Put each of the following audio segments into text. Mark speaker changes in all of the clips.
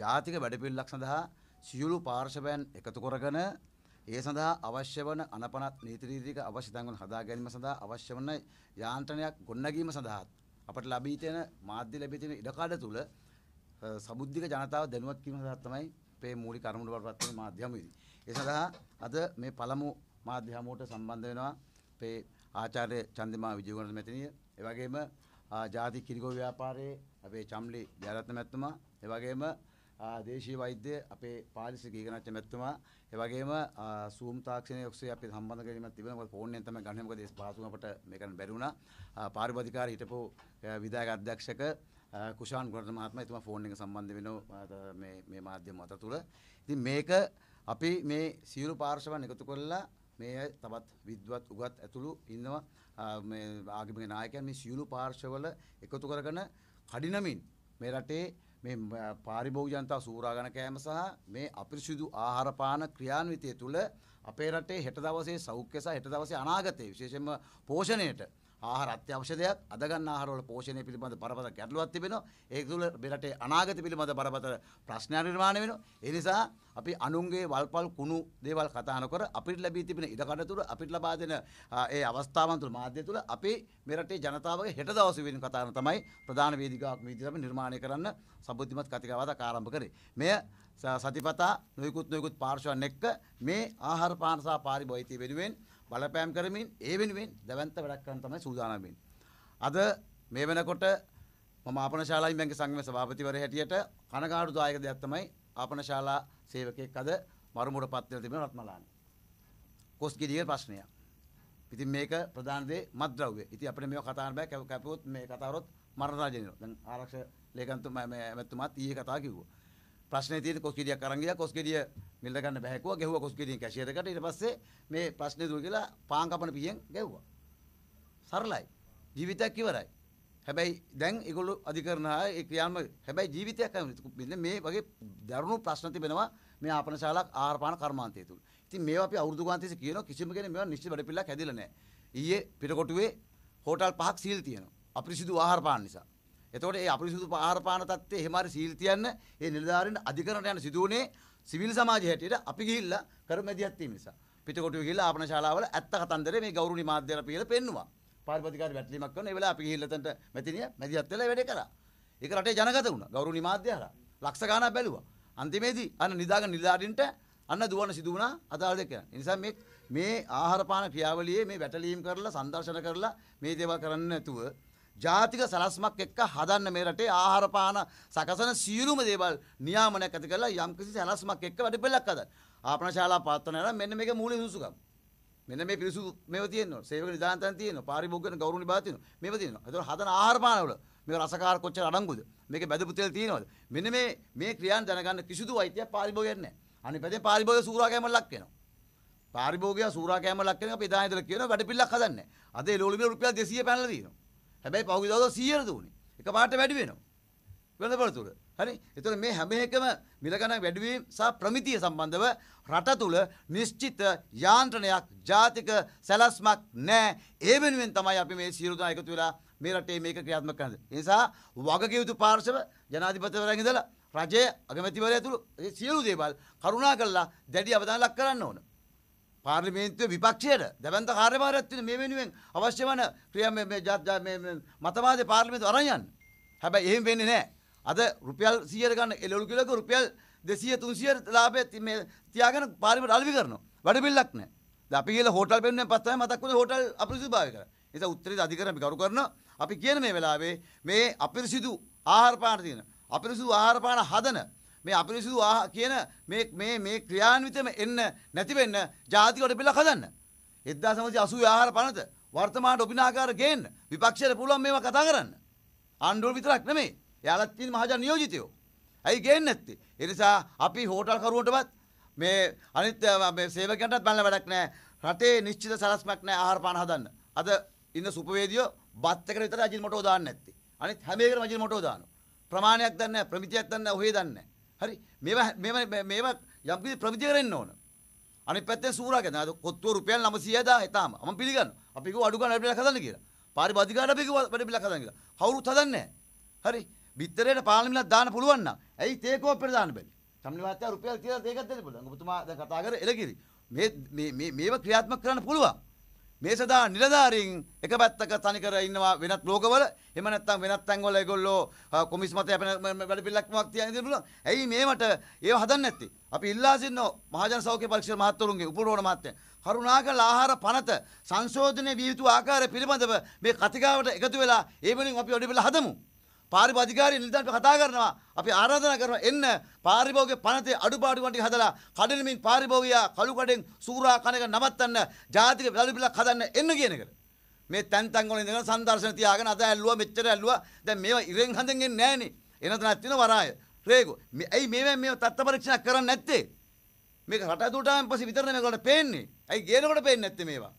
Speaker 1: ජාතික වැඩපිළිවෙලක් සඳහා සියලු පාර්ශවයන් එකතු කරගෙන ඒ සඳහා අවශ්‍ය වන අනපනත් නීති රීතික අවශ්‍යතාවන් හදා ගැනීම සඳහා අවශ්‍ය වන යාන්ත්‍රණයක් ගොඩනැගීම සඳහා අපට ලැබී තියෙන මාධ්‍ය ලැබී තියෙන ඉඩකඩ තුල සමුද්දික ජනතාව දැනුවත් කිරීම සඳහා තමයි මේ මූලික අරමුණු බවට පත් වෙන මාධ්‍ය හමුවේදී. ඒ සඳහා අද මේ පළමු මාධ්‍ය හමුවට සම්බන්ධ වෙනවා මේ ආචාර්ය චන්දිමා විජයගුණ මැතිණිය. ඒ වගේම ජාතික කිරිගෝ ව්‍යාපාරයේ අපේ චම්ලි ජයරත්න මැතිතුමා. ඒ වගේම දේශීය වෛද්‍ය අපේ පාලිස ගීගනාච්ච මැතිතුමා ඒ වගේම සූම් තාක්ෂණය ඔස්සේ අපි සම්බන්ධ කිරීමක් තිබෙනවා මොකද ෆෝන් එකෙන් තමයි ගන්නේ මොකද ඒ පහසුම අපට මේක කරන්න බැරි වුණා පාරිභෝධිකාරී හිටපු විධායක අධ්‍යක්ෂක කුෂාන් ගුණරත්න මහත්මයා එතුමා ෆෝන් එක සම්බන්ධ වෙනවා මේ මේ මාධ්‍යම මත තුල ඉතින් මේක අපි මේ සියලු පාර්ශවන් එකතු කරලා මේ අය තවත් විද්වත් උගත් ඇතුළු ඉන්නවා මේ ආගමික නායකයන් මේ සියලු පාර්ශවවල එකතු කරගෙන කඩිනමින් මේ රටේ මේ පාරිභෝගජනතා සූරාගන කෑම සහ මේ අපිරිසිදු ආහාරපාන ක්‍රියාන්විතය තුළ අපේ රටේ හෙට දවසේ සෞඛ්‍ය සහ හෙට දවසේ අනාගතයේ විශේෂයෙන්ම පෝෂණයට ආහාර අත්‍යවශ්‍ය දෙයක්. අද ගන්න ආහාරවල පෝෂණය පිළිබඳ බරපතල ගැටලුවක් තිබෙනවා. ඒක තුළ රටේ අනාගත පිළිබඳ බරපතල ප්‍රශ්නයක් නිර්මාණය වෙනවා. ඒ නිසා අපි අනුන්ගේ වල්පල් කුණු දේවල් කතා නොකර අපිට ලැබී තිබෙන ඉඩකඩ තුළ අපිට ලබා දෙන ඒ අවස්ථාවන් තුළ මාධ්‍ය තුළ අපි මේ රටේ ජනතාවගේ හෙට දවස වෙන කතාන තමයි ප්‍රධාන වේදිකාවක් මේ විදිහට නිර්මාණය කරන්න සබුද්ධිමත් කතිකාවතක් ආරම්භ කරේ. මෙය සතිපතා නොයිකුත් නොයිකුත් පාර්ශවයන් එක්ක මේ ආහාර පාන සහ පාරිභෝගිතය වෙනුවෙන් බලපෑම් කරමින් ඒ වෙනුවෙන් දැවැන්ත වැඩක් කරන්න තමයි සූදානම් අද මේ වෙනකොට මම ආපන ශාලායි බැංක සංගමේ සභාපතිවරයා හැටියට කනගාටුදායක දෙයක් තමයි ආපන ශාලා සේවකයෙක් අද මරුමුර පත් වෙන තිබෙන රත්මලාන. කොස්ගිරිය ප්‍රශ්නය. ඉතින් මේක ප්‍රධාන දේ මත්ද්‍රව්‍ය. ඉතින් අපිට මේව කතා කරන්න බෑ කැපුවොත් මේ කතාවරොත් මරණ රාජිනියෝ. දැන් ආරක්ෂක ලේකම්තුමා මේ ඇමතුමාත් ඊයේ කතා කිව්වා. ප්‍රශ්නේ තියෙන කොස්ගෙඩියක් අරන් ගියා කොස්ගෙඩිය මිල ගන්න බෑ කිව්වා ගෙව්වා කොස්ගෙඩියෙන් කැෂියර් එකට ඊට පස්සේ මේ ප්‍රශ්නේ දුර කියලා පාන් කපන පියෙන් ගෙව්වා සරලයි ජීවිතයක් ඉවරයි හැබැයි දැන් ඒගොල්ලෝ අධිකරණ ඒ ක්‍රියාත්ම හැබැයි ජීවිතයක් මෙන්න මේ වගේ දරුණු ප්‍රශ්න තිබෙනවා මේ ආපන ශාලා ආහාරපාන කර්මාන්තය තුල ඉතින් මේවා අපි අවුරුදු ගානක් කියනවා කිසිම කෙනෙක් මේවා නිශ්චිත වැඩපිළිවෙලක් හැදිලා නැහැ ඊයේ පිටකොටුවේ හෝටල් පහක් සීල් තියෙනවා අපිරිසිදු ආහාරපාන නිසා එතකොට මේ අපිරිසුදු ආහාර පාන තත්ත්වයේ එහෙම හරි සීල් තියන්න මේ නිලධාරීන් අධිකරණයට යන සිදුවුනේ සිවිල් සමාජය හැටියට අපි ගිහිල්ලා කර්මැදියක් තියෙන නිසා. පිටකොටුවේ ගිහිල්ලා ආපන ශාලාවල ඇත්ත කතන්දරේ මේ ගෞරවනීය මාධ්‍යවල පිළිලා පෙන්නවා. පාරිපතිකාර වැටලීමක් කරන ඒ වෙලාව අපි ගිහිල්ලා එතනට මෙතිනිය මැදිහත් වෙලා වැඩේ කරා. ඒක රටේ ජනගත වුණා. ගෞරවනීය මාධ්‍ය හරහා. ලක්ෂ ගාණක් බැලුවා. අන්තිමේදී අන්න නිදාගන්න නිලධාරීන්ට අන්න දුවන සිදු වුණා අදාළ දෙක. ඒ නිසා මේ මේ ආහාර පාන ක්‍රියාවලියේ මේ වැටලීම් කරලා සංදර්ශන කරලා මේ දේවල් කරන්නේ නැතුව ජාතික සලස්මක් එක්ක හදන්න මේ රටේ ආහාර පාන සකසන සියලුම දේවල් නියාමනයක් ඇති කරලා යම්කිසි සලස්මක් එක්ක වැඩපිළිවෙලක් හදන්න. ආපන ශාලා පවත්වන යන මෙන්න මේක මූලික සුසුකම්. මෙන්න මේ පිරිසු මේව තියෙනවා. සේවක නිදාන්තන තියෙනවා. පාරිභෝගික ගෞරවණීය බාධ තියෙනවා. මේව තියෙනවා. ඒතකොට හදන ආහාර පාන වල මේ රසකාර කොච්චර අඩංගුද? මේකේ බැදපු තෙල් තියෙනවද? මෙන්න මේ මේ ක්‍රියාන් දැනගන්න කිසිදු අයිතියක් පාරිභෝගිකයන්ට නැහැ. අනිත් පැත්තේ පාරිභෝගික සූරා කැමල ලක් වෙනවා. පාරිභෝගික සූරා කැමල ලක් වෙනවා. අපි එදා ඉඳලා කියනවා වැඩපිළිවෙලක් හදන්නේ. අද එළවලු මිල රුපියල් 200 පැනලා තියෙනවා. හැබැයි පහුගිය දවස් 100ට දුන්නේ. එක පාට වැඩි වෙනවා. වෙනද පළතුර. හරි. එතකොට මේ හැම එකම මිල ගණන් වැඩිවීම සහ ප්‍රමිතිය සම්බන්ධව රට තුල නිශ්චිත යාන්ත්‍රණයක් ජාතික සැලැස්මක් නැහැ. ඒ වෙනුවෙන් තමයි අපි මේ සියලු දෙනා එකතු වෙලා මේ රටේ මේක ක්‍රියාත්මක කරන්නේ. ඒ නිසා වගකීතු පාර්ශව ජනාධිපතිවරයන් ඉඳලා රජයේ අගමැතිවරයා ඇතුළු සියලු දේවල් කරුණා කරලා දැඩි අවධානයක් කරන්න ඕන. පාර්ලිමේන්තුවේ විපක්ෂයට දැවැන්ත කාර්යභාරයක් තියෙන මේ වෙනුවෙන් අවශ්‍ය වන ක්‍රියා මේ මේ මතවාදී පාර්ලිමේන්තුව අරන් යන්න. හැබැයි එහෙම වෙන්නේ නැහැ. අද රුපියල් 100 ගන්න එළවලු කිලෝක රුපියල් 200 300 ලාභයේ මේ තියාගෙන පාර්ලිමේන්තුවට අල්වි කරනවා. වැඩ පිළිලක් නැහැ. දැන් අපි කියලා හෝටල් බෙන්නුවෙන් පස්ස තමයි මතක් වුණේ හෝටල් අපිරිසිදු භාවය කරා. ඒස උත්තරේ අධිකරණ අපි ගරු කරනවා. අපි කියන මේ වෙලාවේ මේ අපිරිසිදු ආහාර පාන තියෙන අපිරිසිදු ආහාර පාන හදන මේ අපිරිසිදු කියන මේ මේ මේ ක්‍රියාන්විතම එන්න නැති වෙන්න ජාතිකට බෙලා හදන්න 1980 ආහාර පනත වර්තමාන ඔපිනාකාර ගේන්න විපක්ෂයට පුළුවන් මේවා කතා කරන්න ආණ්ඩුව විතරක් නෙමෙයි එයාලත් තියෙන මහජන නියෝජිතයෝ ඇයි ගේන්නේ නැත්තේ ඒ නිසා අපි හෝටල් කරුවන්ටවත් මේ අනිත් මේ සේවකයන්ටත් බලන වැඩක් නැහැ රටේ නිශ්චිත සලස්මක් නැහැ ආහාර පාන හදන්න අද ඉන්න සුපවේදියෝ බත් එකට විතර අජිත් මොටෝ දාන්න නැත්තේ අනිත් හැම එකකම අජිත් මොටෝ දානවා ප්‍රමාණයක් දන්නේ නැහැ ප්‍රමිතියක් දන්නේ නැහැ ඔහේ දන්නේ නැහැ හරි මේවා මේවා මේවා යම් කිසි ප්‍රවිධකරෙන්න ඕන. අනිත් පැත්තෙන් සූරා ගැන කොත්තුව රුපියල් 900000 ඊටාම මම පිළිගන්නවා. අපි කිව්ව අඩු ගන්න වැඩ පිළිලා හදන්න කියලා. පාරිබද්ධිකාරණ අපි කිව්ව වැඩ පිළිලා හදන්න කියලා. කවුරුත් හදන්නේ නැහැ. හරි. බිත්තරේට පාලමිලක් දාන්න පුළුවන් නම් ඇයි තේකෝ අපිට දාන්න බැරි? සම්නිවාත්‍ය රුපියල් 30000 දෙකක් දෙන්න පුළුවන්. ඔබතුමා දැන් කතා කරේ එලගිරි. මේ මේ මේව ක්‍රියාත්මක කරන්න පුළුවන්. මේ සඳහා නිලධාරීන් එක පැත්තක තනිකර ඉන්නවා වෙනත් ලෝකවල එහෙම නැත්නම් වෙනත් තැන්වල ඒගොල්ලෝ කොමිස් මත යැපෙන වැඩපිළිවෙලක්මක් තියන ඉඳලා ඇයි මේවට ඒව හදන්නේ නැත්තේ අපි ඉල්ලා සිටිනවා මහජන සෞඛ්‍ය පරීක්ෂණ මහත්වරුන්ගේ උපරෝණ මහත්මයා කරුණාකරලා ආහාර පනත සංශෝධනය විය යුතු ආකාරය පිළිබඳව මේ කතිකාවට එකතු වෙලා ඒ වෙනුවෙන් අපි ඔඩිබල හදමු පාරිභාධිකාරී නිලධාරින් කතා කරනවා. අපි ආරාධනා කරනවා එන්න පාරිභෝගික පනතේ අඩුපාඩු වන්ටි හදලා කඩෙලමින් පාරිභෝගිකයා කළු කඩෙන් සූරා කන එක නවත්තන්න ජාතික වැලපිලක් හදන්න එන්න කියන එකට. මේ තැන් තැන් වල ඉඳගෙන සම්දර්ශන තියාගෙන අත ඇල්ලුවා මෙච්චර ඇල්ලුවා. දැන් මේවා ඉරෙන් හඳෙන් එන්නේ නැහනේ. එන තැනක් තියෙන වරාය. රේගෝ. මේ ඇයි මේවෙන් මේ තත්ත්ව පරීක්ෂණයක් කරන්නේ නැත්තේ? මේක රට ඇතුළට ආවෙන් පස්සේ විතරනේ මේකට පේන්නේ. ඇයි ගේනකොට පේන්නේ නැත්තේ මේවා?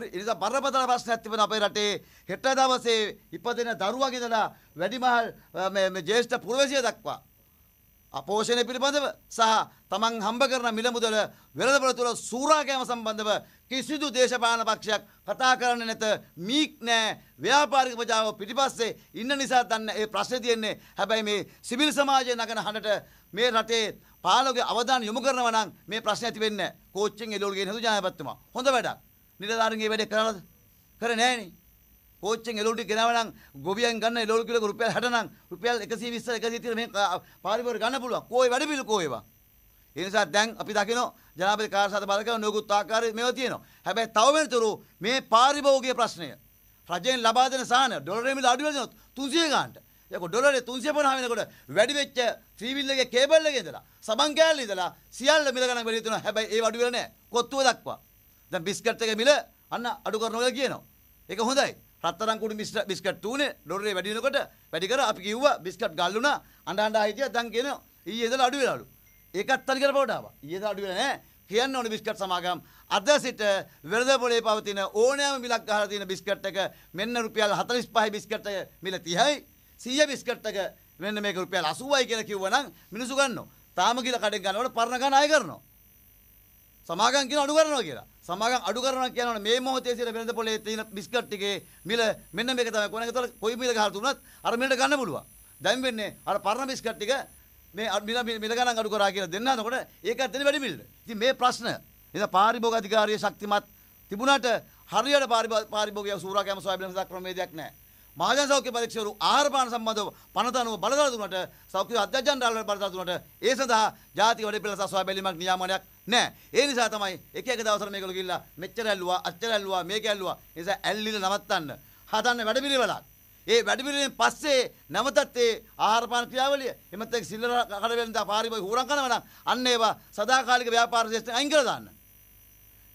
Speaker 1: හරි එනිසා බරපතල ප්‍රශ්නයක් තිබෙන අපේ රටේ හෙට දවසේ ඉපදෙන දරුවගේ ඉඳලා වැඩිමහල් මේ ජේෂ්ඨ පුරවැසිය දක්වා අපෝෂණය පිළිබඳව සහ තමන් හම්බ කරන මිල මුදල වෙළඳපොළ තුළ සූරාකෑම සම්බන්ධව කිසිදු දේශපාලන පක්ෂයක් කතා කරන්නේ නැත මීක් නෑ ව්‍යාපාරික ප්‍රජාව පිටිපස්සේ ඉන්න නිසා දන්න ඒ ප්‍රශ්නේ තියෙන්නේ හැබැයි මේ සිවිල් සමාජයේ නගන හඬට මේ රටේ පාලකගේ අවධානය යොමු කරනවා නම් මේ ප්‍රශ්නේ ඇති වෙන්නේ නැහැ කෝච්චියෙන් එළවලු ගේන හදු ජනාධිපතිතුමා හොඳ වැඩක් නිලධාරීන්ගේ වැඩේ කරනවද? කරේ නෑනේ. කෝච්චෙන් එළවලු ටික ගෙනාවා නම් ගොවියන් ගන්න එළවලු කිලෝක රුපියල් 60 නම් රුපියල් 120 130 මේ පාරිභෝගික ගන්න පුළුවන්. කෝයි වැඩ පිළි කෝ ඒවා. ඒ නිසා දැන් අපි දකිනවා ජනාධිපති කාර්ය සාධ බල කරන නොයෙකුත් ආකාරයේ මේවා තියෙනවා. හැබැයි තව වෙනතුරු මේ පාරිභෝගික ප්‍රශ්නය රජයෙන් ලබා දෙන සාහන ඩොලරේ මිල අඩු වෙනවා 300 ගන්නට. ඒක ඩොලරේ 350 වෙනකොට වැඩි වෙච්ච ත්‍රිවිල් එකේ කේබල් එකේ ඉඳලා සබන් කෑල්ලේ ඉඳලා සියල්ල මිල ගණන් වැඩි වෙනවා. හැබැයි ඒ අඩු වෙලා නැහැ. කොත්තුව දක්වා. දැන් බිස්කට් එකේ මිල අන්න අඩු කරනවා කියලා කියනවා. ඒක හොඳයි. රත්තරන් කුඩු බිස්කට් තුනේ ඩොලරේ වැඩි වෙනකොට වැඩි කර අපි කිව්වා බිස්කට් ගල් වුණා අඬ අඬ හිටියා දැන් කියන ඊයේ ඉඳලා අඩු වෙලාලු. ඒකත් අනිකර පොඩට ආවා. ඊයේ ඉඳලා අඩු වෙලා නැහැ. කියන්න ඕනේ බිස්කට් සමාගම් අද සිට වෙළඳ පොලේ පවතින ඕනෑම මිලක් ගහලා තියෙන බිස්කට් එක මෙන්න රුපියල් 45යි බිස්කට් එක මිල 30යි 100 බිස්කට් එක මෙන්න මේක රුපියල් 80යි කියලා කිව්වනම් මිනිස්සු ගන්නවා. තාම කියලා කඩෙන් ගන්නවට පරණ ගන්න අය කරනවා. සමාගම් කියන අඩු කරනවා කියලා. සමාගම් අඩු කරනවා කියනවනේ මේ මොහොතේ සිට වෙළඳ පොලේ තියෙන බිස්කට් ටිකේ මිල මෙන්න මේක තමයි කොහොමද ඒතකොට කොයි මිල ගහලා තුනත් අර මිලට ගන්න පුළුවන්. දැන් වෙන්නේ අර පරණ බිස්කට් ටික මේ මිල මිල ගණන් අඩු කරා කියලා දෙන්න හදනකොට ඒකත් දෙන්නේ වැඩි මිලට. ඉතින් මේ ප්‍රශ්න එද පාරිභෝගික අධිකාරියේ ශක්තිමත් තිබුණාට හරියට පාරිභෝගික සූරා කැම සොයබිලන් ක්‍රමවේදයක් නැහැ. මහජන සෞඛ්‍ය පරීක්ෂකවරු ආහාර පාන සම්බන්ධව පනත අනුව බලතල දුන්නට සෞඛ්‍ය අධ්‍යක්ෂණ රාජවල බලතල දුන්නට ඒ සඳහා ජාතික වැඩි පෙළ සසවා බැලීමක් නියාමනයක් නෑ. ඒ නිසා තමයි එක එක දවසර මේගොල්ලෝ ගිහිල්ලා මෙච්චර ඇල්ලුවා අච්චර ඇල්ලුවා මේක ඇල්ලුවා. ඒ නිසා ඇල්ලිලා නවත්තන්න. හදන්න වැඩ පිළිවෙලක්. ඒ වැඩ පිළිවෙලෙන් පස්සේ නැවතත් ඒ ආහාර පාන ක්‍රියාවලිය එමත් එක්ක සිල්ලර කඩවලින් දා පාරිබයි හොරන් කරනවා නම් අන්න ඒවා සදාකාලික ව්‍යාපාර ශිෂ්ටයෙන් අයින් කරලා දාන්න.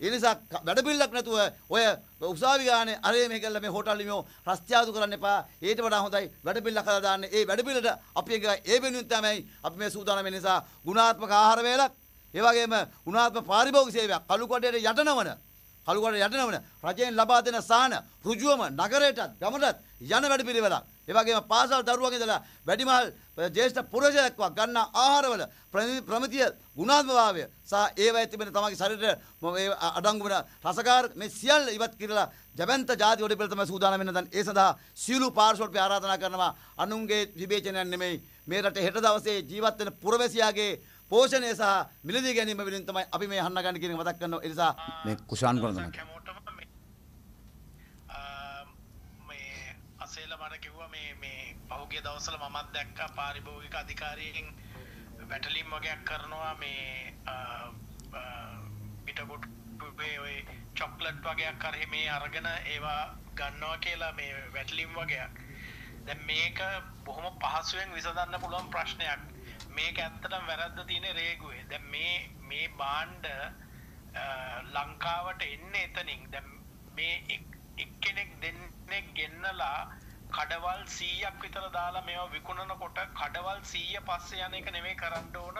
Speaker 1: ඒ නිසා වැඩ පිළිලක් නැතුව ඔය උසාවි ගානේ අරේ මේ කළා මේ හෝටල් ලිමියෝ රස්තියාදු කරන්න එපා. ඊට වඩා හොඳයි වැඩ පිළිලක් හදලා දාන්න. ඒ වැඩ පිළිලට අපි එක ඒ වෙනුවෙන් තමයි අපි මේ සූදානම් වෙන නිසා ගුණාත්මක ආහාර වේලක් ඒ වගේම ගුණාත්මක පාරිභෝගික සේවයක් කලුකොඩේට යටනවන කලුකොඩ යටනවන රජයෙන් ලබා දෙන සාන ඍජුවම නගරයටත් ගමටත් යන වැඩ පිළිවෙලක් ඒ වගේම පාසල් දරුවන්ගේ ඉඳලා වැඩිමහල් ජේෂ්ඨ පුරුෂයෙක් වක් ගන්න ආහාරවල ප්‍රමිතිය ගුණාත්මභාවය සහ ඒවයි තිබෙන තමගේ ශරීරයට මේ අඩංගු වෙන රසකාර මේ සියල්ල ඉවත් කරලා ජබන්ත ජාති ඔඩ පිළ තමයි සූදානම් වෙන්න දැන් ඒ සඳහා සියලු පාර්ශවවලට ආරාධනා කරනවා අනුන්ගේ විවේචනයක් නෙමෙයි මේ රටේ හෙට දවසේ ජීවත් වෙන පුරවැසියාගේ පෝෂණය සහ මිලදී ගැනීම වෙනුවෙන් තමයි අපි මේ අහන්න ගන්න කියන මතක් කරනවා ඒ නිසා මේ කුෂාන් කරනවා
Speaker 2: පහුගිය දවසල මමත් දැක්කා පාරිභෝගික අධිකාරීෙන් වැටලිම් වගයක් කරනවා මේ පිටකුට් ඔය චොක්ලට් වගයක් කරහි මේ අරගෙන ඒවා ගන්නවා කියලා මේ වැටලිම් වගයක් දැ මේක බොහොම පහසුවෙන් විසඳන්න පුළුවන් ප්‍රශ්නයක් මේක ඇත්තටම් වැරද්ද තියෙන රේගුවේ දැ මේ මේ බාන්්ඩ ලංකාවට එන්න එතනින් දැ මේ එක්කෙනෙක් දෙන්නෙක් ගෙන්නලා කඩවල් 100ක් විතර දාලා මේවා විකුණනකොට කඩවල් 100 පස්සේ යන එක නෙමෙයි කරන්න ඕන